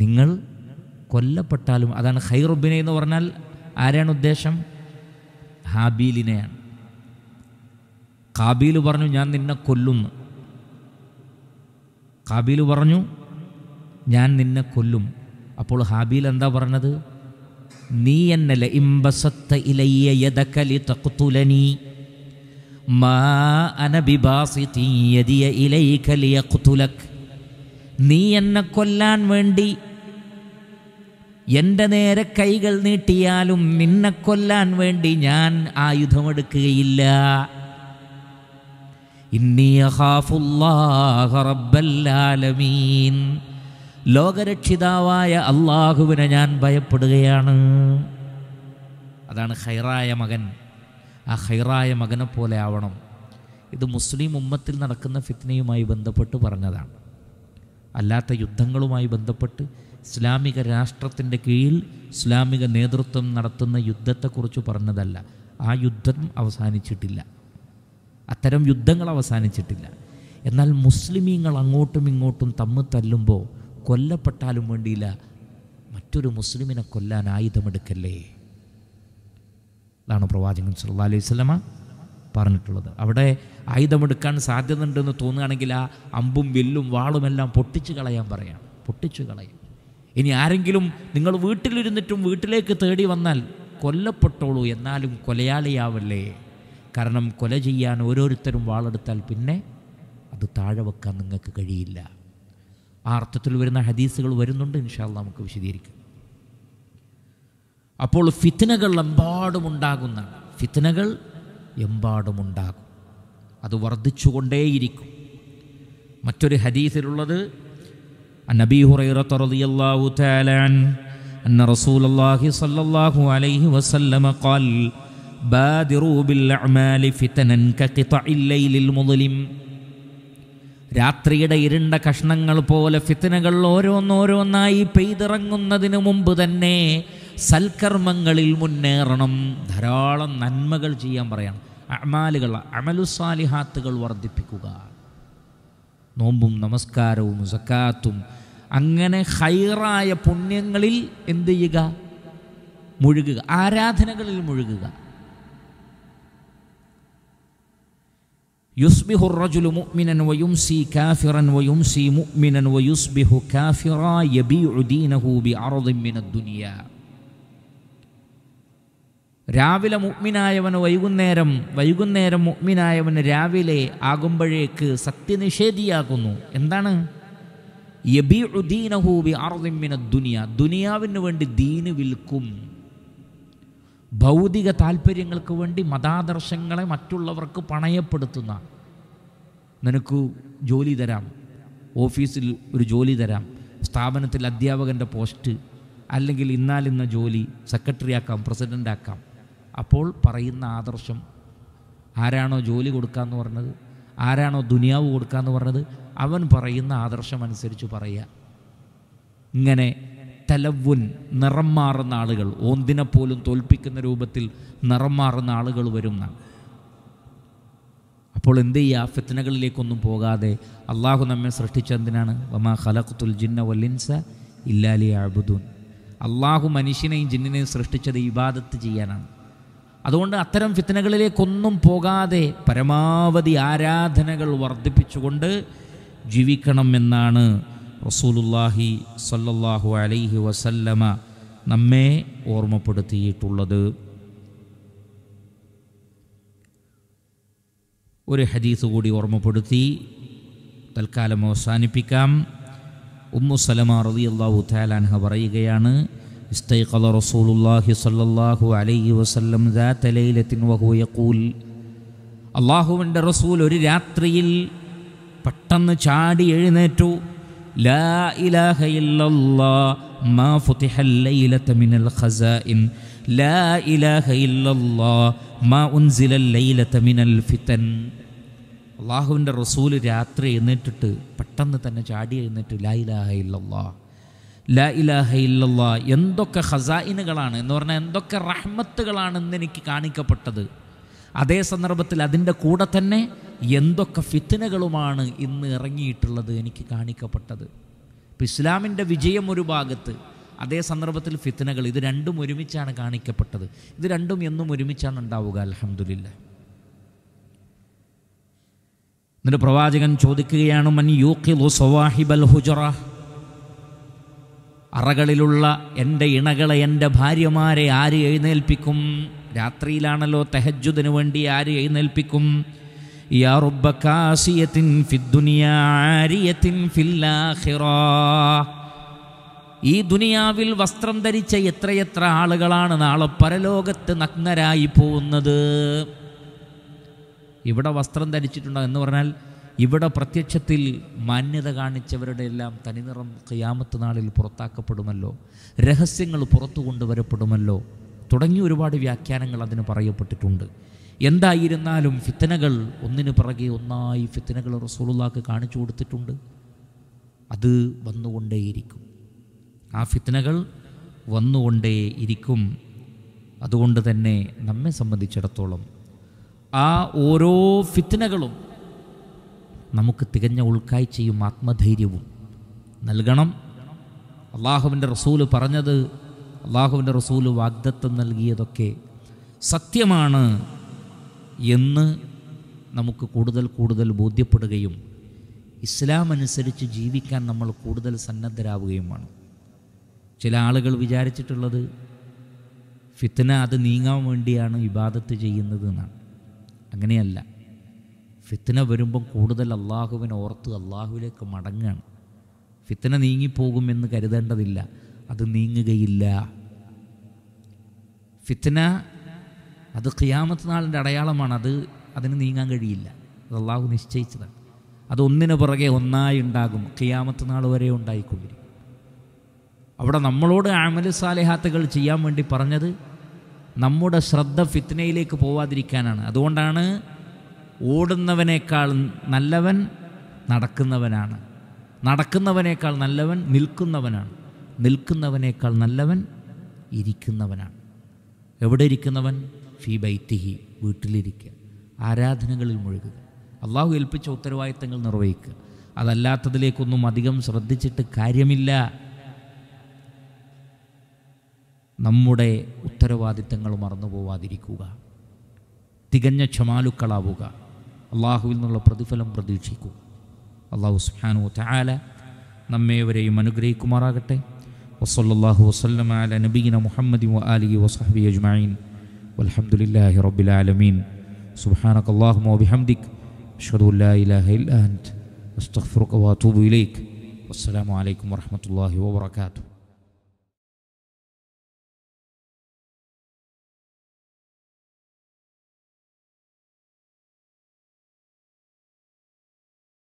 S1: നിങ്ങൾ കൊല്ലപ്പെട്ടാലും അതാണ് ഹൈറുബിനെ എന്ന് പറഞ്ഞാൽ ആരാണ് ഉദ്ദേശം ഹാബീലിനെയാണ് കാബീൽ പറഞ്ഞു ഞാൻ നിന്നെ കൊല്ലുന്നു കാബീൽ പറഞ്ഞു ഞാൻ നിന്നെ കൊല്ലും അപ്പോൾ ഹാബീൽ എന്താ പറഞ്ഞത് നീ എന്നല്ല ഇമ്പസത്ത ഇലയ്യ യദകലി തഖ്തുലനി മാ അന ബിബാസിതി യദിയ ഇലൈക നീ എന്നെ കൊല്ലാൻ വേണ്ടി എൻ്റെ നേരെ കൈകൾ നീട്ടിയാലും നിന്നെ കൊല്ലാൻ വേണ്ടി ഞാൻ ആയുധമെടുക്കുകയില്ല ഇന്നീ റബ്ബൽ ആലമീൻ ലോകരക്ഷിതാവായ അള്ളാഹുവിനെ ഞാൻ ഭയപ്പെടുകയാണ് അതാണ് ഹൈറായ മകൻ ആ ഹൈറായ മകനെ പോലെ ആവണം ഇത് മുസ്ലിം ഉമ്മത്തിൽ നടക്കുന്ന ഫിത്നയുമായി ബന്ധപ്പെട്ട് പറഞ്ഞതാണ് അല്ലാത്ത യുദ്ധങ്ങളുമായി ബന്ധപ്പെട്ട് ഇസ്ലാമിക രാഷ്ട്രത്തിൻ്റെ കീഴിൽ ഇസ്ലാമിക നേതൃത്വം നടത്തുന്ന യുദ്ധത്തെക്കുറിച്ച് പറഞ്ഞതല്ല ആ യുദ്ധം അവസാനിച്ചിട്ടില്ല അത്തരം യുദ്ധങ്ങൾ അവസാനിച്ചിട്ടില്ല എന്നാൽ മുസ്ലിമീങ്ങൾ അങ്ങോട്ടും ഇങ്ങോട്ടും തമ്മിൽ തല്ലുമ്പോൾ കൊല്ലപ്പെട്ടാലും വേണ്ടിയില്ല മറ്റൊരു മുസ്ലിമിനെ കൊല്ലാൻ ആയുധമെടുക്കല്ലേ അതാണ് പ്രവാചകൻ സല്ലാ അലൈഹി സ്വലമ പറഞ്ഞിട്ടുള്ളത് അവിടെ ആയുധമെടുക്കാൻ ഉണ്ടെന്ന് തോന്നുകയാണെങ്കിൽ ആ അമ്പും വില്ലും വാളുമെല്ലാം പൊട്ടിച്ചു കളയാൻ പറയാം പൊട്ടിച്ചു കളയും ഇനി ആരെങ്കിലും നിങ്ങൾ വീട്ടിലിരുന്നിട്ടും വീട്ടിലേക്ക് തേടി വന്നാൽ കൊല്ലപ്പെട്ടോളൂ എന്നാലും കൊലയാളിയാവല്ലേ കാരണം കൊല ചെയ്യാൻ ഓരോരുത്തരും വാളെടുത്താൽ പിന്നെ അത് താഴെ വെക്കാൻ നിങ്ങൾക്ക് കഴിയില്ല ആ അർത്ഥത്തിൽ വരുന്ന ഹദീസുകൾ വരുന്നുണ്ട് ഇൻഷാല്ല നമുക്ക് വിശദീകരിക്കും അപ്പോൾ ഫിത്തനകൾ എമ്പാടും ഉണ്ടാകുന്ന ഫിത്തനകൾ എമ്പാടും ഉണ്ടാകും അത് വർദ്ധിച്ചുകൊണ്ടേയിരിക്കും മറ്റൊരു ഹദീസിലുള്ളത് നബി ഹുറൈറത്ത് റളിയല്ലാഹു തആലാൻ അന്ന റസൂലുള്ളാഹി സ്വല്ലല്ലാഹു അലൈഹി വസല്ലമ ഖാൽ ബാദിറൂ ബിൽ അഅമാലി ഫിതനൻ ലൈലിൽ രാത്രിയുടെ ഇരുണ്ട കഷ്ണങ്ങൾ പോലെ ഫിത്തിനകൾ ഓരോന്നോരോന്നായി പെയ്തിറങ്ങുന്നതിന് മുമ്പ് തന്നെ സൽക്കർമ്മങ്ങളിൽ മുന്നേറണം ധാരാളം നന്മകൾ ചെയ്യാൻ പറയണം അമാലുകൾ അമലുസാലിഹാത്തുകൾ വർദ്ധിപ്പിക്കുക നോമ്പും നമസ്കാരവും സക്കാത്തും അങ്ങനെ ഹൈറായ പുണ്യങ്ങളിൽ എന്ത് ചെയ്യുക മുഴുകുക ആരാധനകളിൽ മുഴുകുക യുസ്ബിഹു റജുലു മുഅ്മിനൻ വയുംസി കാഫിറൻ വയുംസി മുഅ്മിനൻ വയുസ്ബിഹു കാഫിറ യബീഉ ദീനഹു ബിഅർദിൻ മിനദ് ദുനിയ രാവിലെ മുഅ്മിനായവൻ വൈകുന്നേരം വൈകുന്നേരം മുഅ്മിനായവൻ രാവിലെ ആകുമ്പോഴേക്ക് സത്യനിഷേധിയാകുന്നു എന്താണ് യബീഉ ദീനഹു ബിഅർദിൻ മിനദ്ദുനിയ ദുനിയ ദുനിയാവിന് വേണ്ടി ദീന് വിൽക്കും ഭൗതിക താല്പര്യങ്ങൾക്ക് വേണ്ടി മതാദർശങ്ങളെ മറ്റുള്ളവർക്ക് പണയപ്പെടുത്തുന്ന നിനക്ക് ജോലി തരാം ഓഫീസിൽ ഒരു ജോലി തരാം സ്ഥാപനത്തിൽ അധ്യാപകൻ്റെ പോസ്റ്റ് അല്ലെങ്കിൽ ഇന്നാലിന്ന ജോലി സെക്രട്ടറി ആക്കാം പ്രസിഡൻ്റ് ആക്കാം അപ്പോൾ പറയുന്ന ആദർശം ആരാണോ ജോലി കൊടുക്കാമെന്ന് പറഞ്ഞത് ആരാണോ ദുനിയാവ് എന്ന് പറഞ്ഞത് അവൻ പറയുന്ന ആദർശം അനുസരിച്ച് പറയുക ഇങ്ങനെ തലവുൻ നിറം മാറുന്ന ആളുകൾ ഓന്തിനെ പോലും തോൽപ്പിക്കുന്ന രൂപത്തിൽ നിറം മാറുന്ന ആളുകൾ വരുന്ന അപ്പോൾ എന്ത് ചെയ്യുക ഫിത്തനകളിലേക്കൊന്നും പോകാതെ അള്ളാഹു നമ്മെ സൃഷ്ടിച്ചെന്തിനാണ് വമാ ഖലഖത്തുൽ ജിന്ന വല്ലിൻസ ഇല്ലാലി അബുദൂൻ അള്ളാഹു മനുഷ്യനെയും ജിന്നിനെയും സൃഷ്ടിച്ചത് ഇബാദത്ത് ചെയ്യാനാണ് അതുകൊണ്ട് അത്തരം ഫിത്തനകളിലേക്കൊന്നും പോകാതെ പരമാവധി ആരാധനകൾ വർദ്ധിപ്പിച്ചുകൊണ്ട് ജീവിക്കണമെന്നാണ് റസൂലുല്ലാഹി സല്ലല്ലാഹു അലൈഹി വസല്ലമ നമ്മെ ഓർമ്മപ്പെടുത്തിയിട്ടുള്ളത് ഒരു ഹദീസ് കൂടി ഓർമ്മപ്പെടുത്തി തൽക്കാലം അവസാനിപ്പിക്കാം ഉമ്മു സലമ റളിയല്ലാഹു അൻഹ പറയുകയാണ് استيقظ رسول الله صلى الله عليه وسلم ذات ليلة وهو يقول റസൂൽ ഒരു രാത്രിയിൽ പെട്ടെന്ന് ചാടി എഴുന്നേറ്റു അള്ളാഹുവിൻ്റെ റസൂൽ രാത്രി എഴുന്നേറ്റിട്ട് പെട്ടെന്ന് തന്നെ ചാടി എഴുന്നേറ്റ് ലാ ഇലാഹ ഇല്ലല്ലാ ലാ ഇലാഹ ഇല്ലല്ലാ എന്തൊക്കെ ഹസായിനുകളാണ് എന്ന് പറഞ്ഞാൽ എന്തൊക്കെ റഹ്മത്തുകളാണെന്ന് എനിക്ക് കാണിക്കപ്പെട്ടത് അതേ സന്ദർഭത്തിൽ അതിൻ്റെ കൂടെ തന്നെ എന്തൊക്കെ ഫിത്തനകളുമാണ് ഇന്ന് ഇറങ്ങിയിട്ടുള്ളത് എനിക്ക് കാണിക്കപ്പെട്ടത് ഇപ്പം ഇസ്ലാമിൻ്റെ വിജയം ഒരു ഭാഗത്ത് അതേ സന്ദർഭത്തിൽ ഫിത്തനകൾ ഇത് രണ്ടും ഒരുമിച്ചാണ് കാണിക്കപ്പെട്ടത് ഇത് രണ്ടും എന്നും ഒരുമിച്ചാണ് ഉണ്ടാവുക അലഹമുല്ല എന്നിട്ട് പ്രവാചകൻ ചോദിക്കുകയാണ് മൻ അറകളിലുള്ള എൻ്റെ ഇണകളെ എൻ്റെ ഭാര്യമാരെ ആര് എഴുന്നേൽപ്പിക്കും രാത്രിയിലാണല്ലോ തെഹജുദിനു വേണ്ടി ആര് എഴുന്നേൽപ്പിക്കും يا رب كاسية في الدنيا عارية في الآخرة ഈ ദുനിയാവിൽ വസ്ത്രം ധരിച്ച എത്രയെത്ര ആളുകളാണ് നാളെ പരലോകത്ത് നഗ്നരായി പോകുന്നത് ഇവിടെ വസ്ത്രം ധരിച്ചിട്ടുണ്ടോ എന്ന് പറഞ്ഞാൽ ഇവിടെ പ്രത്യക്ഷത്തിൽ മാന്യത കാണിച്ചവരുടെ എല്ലാം തനിനിറം കയാമത്ത് നാളിൽ പുറത്താക്കപ്പെടുമല്ലോ രഹസ്യങ്ങൾ പുറത്തു കൊണ്ടുവരപ്പെടുമല്ലോ തുടങ്ങി ഒരുപാട് വ്യാഖ്യാനങ്ങൾ അതിന് പറയപ്പെട്ടിട്ടുണ്ട് എന്തായിരുന്നാലും ഫിത്തനകൾ ഒന്നിന് പിറകെ ഒന്നായി ഫിത്തനകൾ റസൂളുള്ളാക്ക് കാണിച്ചു കൊടുത്തിട്ടുണ്ട് അത് വന്നുകൊണ്ടേയിരിക്കും ആ ഫിത്തനകൾ വന്നുകൊണ്ടേ ഇരിക്കും അതുകൊണ്ട് തന്നെ നമ്മെ സംബന്ധിച്ചിടത്തോളം ആ ഓരോ ഫിത്തനകളും നമുക്ക് തികഞ്ഞ ഉൾക്കാഴ്ചയും ആത്മധൈര്യവും നൽകണം അള്ളാഹുവിൻ്റെ റസൂല് പറഞ്ഞത് അള്ളാഹുവിൻ്റെ റസൂല് വാഗ്ദത്തം നൽകിയതൊക്കെ സത്യമാണ് എന്ന് നമുക്ക് കൂടുതൽ കൂടുതൽ ബോധ്യപ്പെടുകയും ഇസ്ലാം അനുസരിച്ച് ജീവിക്കാൻ നമ്മൾ കൂടുതൽ സന്നദ്ധരാവുകയും വേണം ചില ആളുകൾ വിചാരിച്ചിട്ടുള്ളത് ഫിത്തന അത് നീങ്ങാൻ വേണ്ടിയാണ് ഇബാദത്ത് ചെയ്യുന്നത് എന്നാണ് അങ്ങനെയല്ല ഫിത്തന വരുമ്പം കൂടുതൽ അള്ളാഹുവിനെ ഓർത്ത് അള്ളാഹുവിലേക്ക് മടങ്ങുകയാണ് ഫിത്തന നീങ്ങിപ്പോകുമെന്ന് കരുതേണ്ടതില്ല അത് നീങ്ങുകയില്ല ഫിത്തന അത് ഖിയാമത്ത് നാളിൻ്റെ അടയാളമാണ് അത് അതിന് നീങ്ങാൻ കഴിയില്ല അതല്ലാഹു അള്ളാഹു നിശ്ചയിച്ചതാണ് അതൊന്നിനു പുറകെ ഒന്നായി ഉണ്ടാകും ഖിയാമത്ത് നാൾ വരെ ഉണ്ടായിക്കൊണ്ടിരിക്കും അവിടെ നമ്മളോട് അമല് സാലേഹാത്തുകൾ ചെയ്യാൻ വേണ്ടി പറഞ്ഞത് നമ്മുടെ ശ്രദ്ധ ഫിത്നയിലേക്ക് പോവാതിരിക്കാനാണ് അതുകൊണ്ടാണ് ഓടുന്നവനേക്കാൾ നല്ലവൻ നടക്കുന്നവനാണ് നടക്കുന്നവനേക്കാൾ നല്ലവൻ നിൽക്കുന്നവനാണ് നിൽക്കുന്നവനേക്കാൾ നല്ലവൻ ഇരിക്കുന്നവനാണ് എവിടെ ഇരിക്കുന്നവൻ ഫീ ബൈത്തിഹി വീട്ടിലിരിക്കുക ആരാധനകളിൽ മുഴുകുക അള്ളാഹു ഏൽപ്പിച്ച ഉത്തരവാദിത്തങ്ങൾ നിർവഹിക്കുക അതല്ലാത്തതിലേക്കൊന്നും അധികം ശ്രദ്ധിച്ചിട്ട് കാര്യമില്ല നമ്മുടെ ഉത്തരവാദിത്തങ്ങൾ മറന്നു പോവാതിരിക്കുക തികഞ്ഞ ക്ഷമാലുക്കളാവുക അള്ളാഹുവിൽ നിന്നുള്ള പ്രതിഫലം പ്രതീക്ഷിക്കുക അള്ളാഹു സുഹാനു താല നമ്മേവരെയും അനുഗ്രഹിക്കുമാറാകട്ടെ വസല്ലാഹു വസ്ലം അല നബീന മുഹമ്മദ് അലി വസഹബി അജ്മായിൻ والحمد لله رب العالمين سبحانك اللهم وبحمدك أشهد أن لا إله إلا أنت أستغفرك وأتوب إليك والسلام عليكم ورحمة الله وبركاته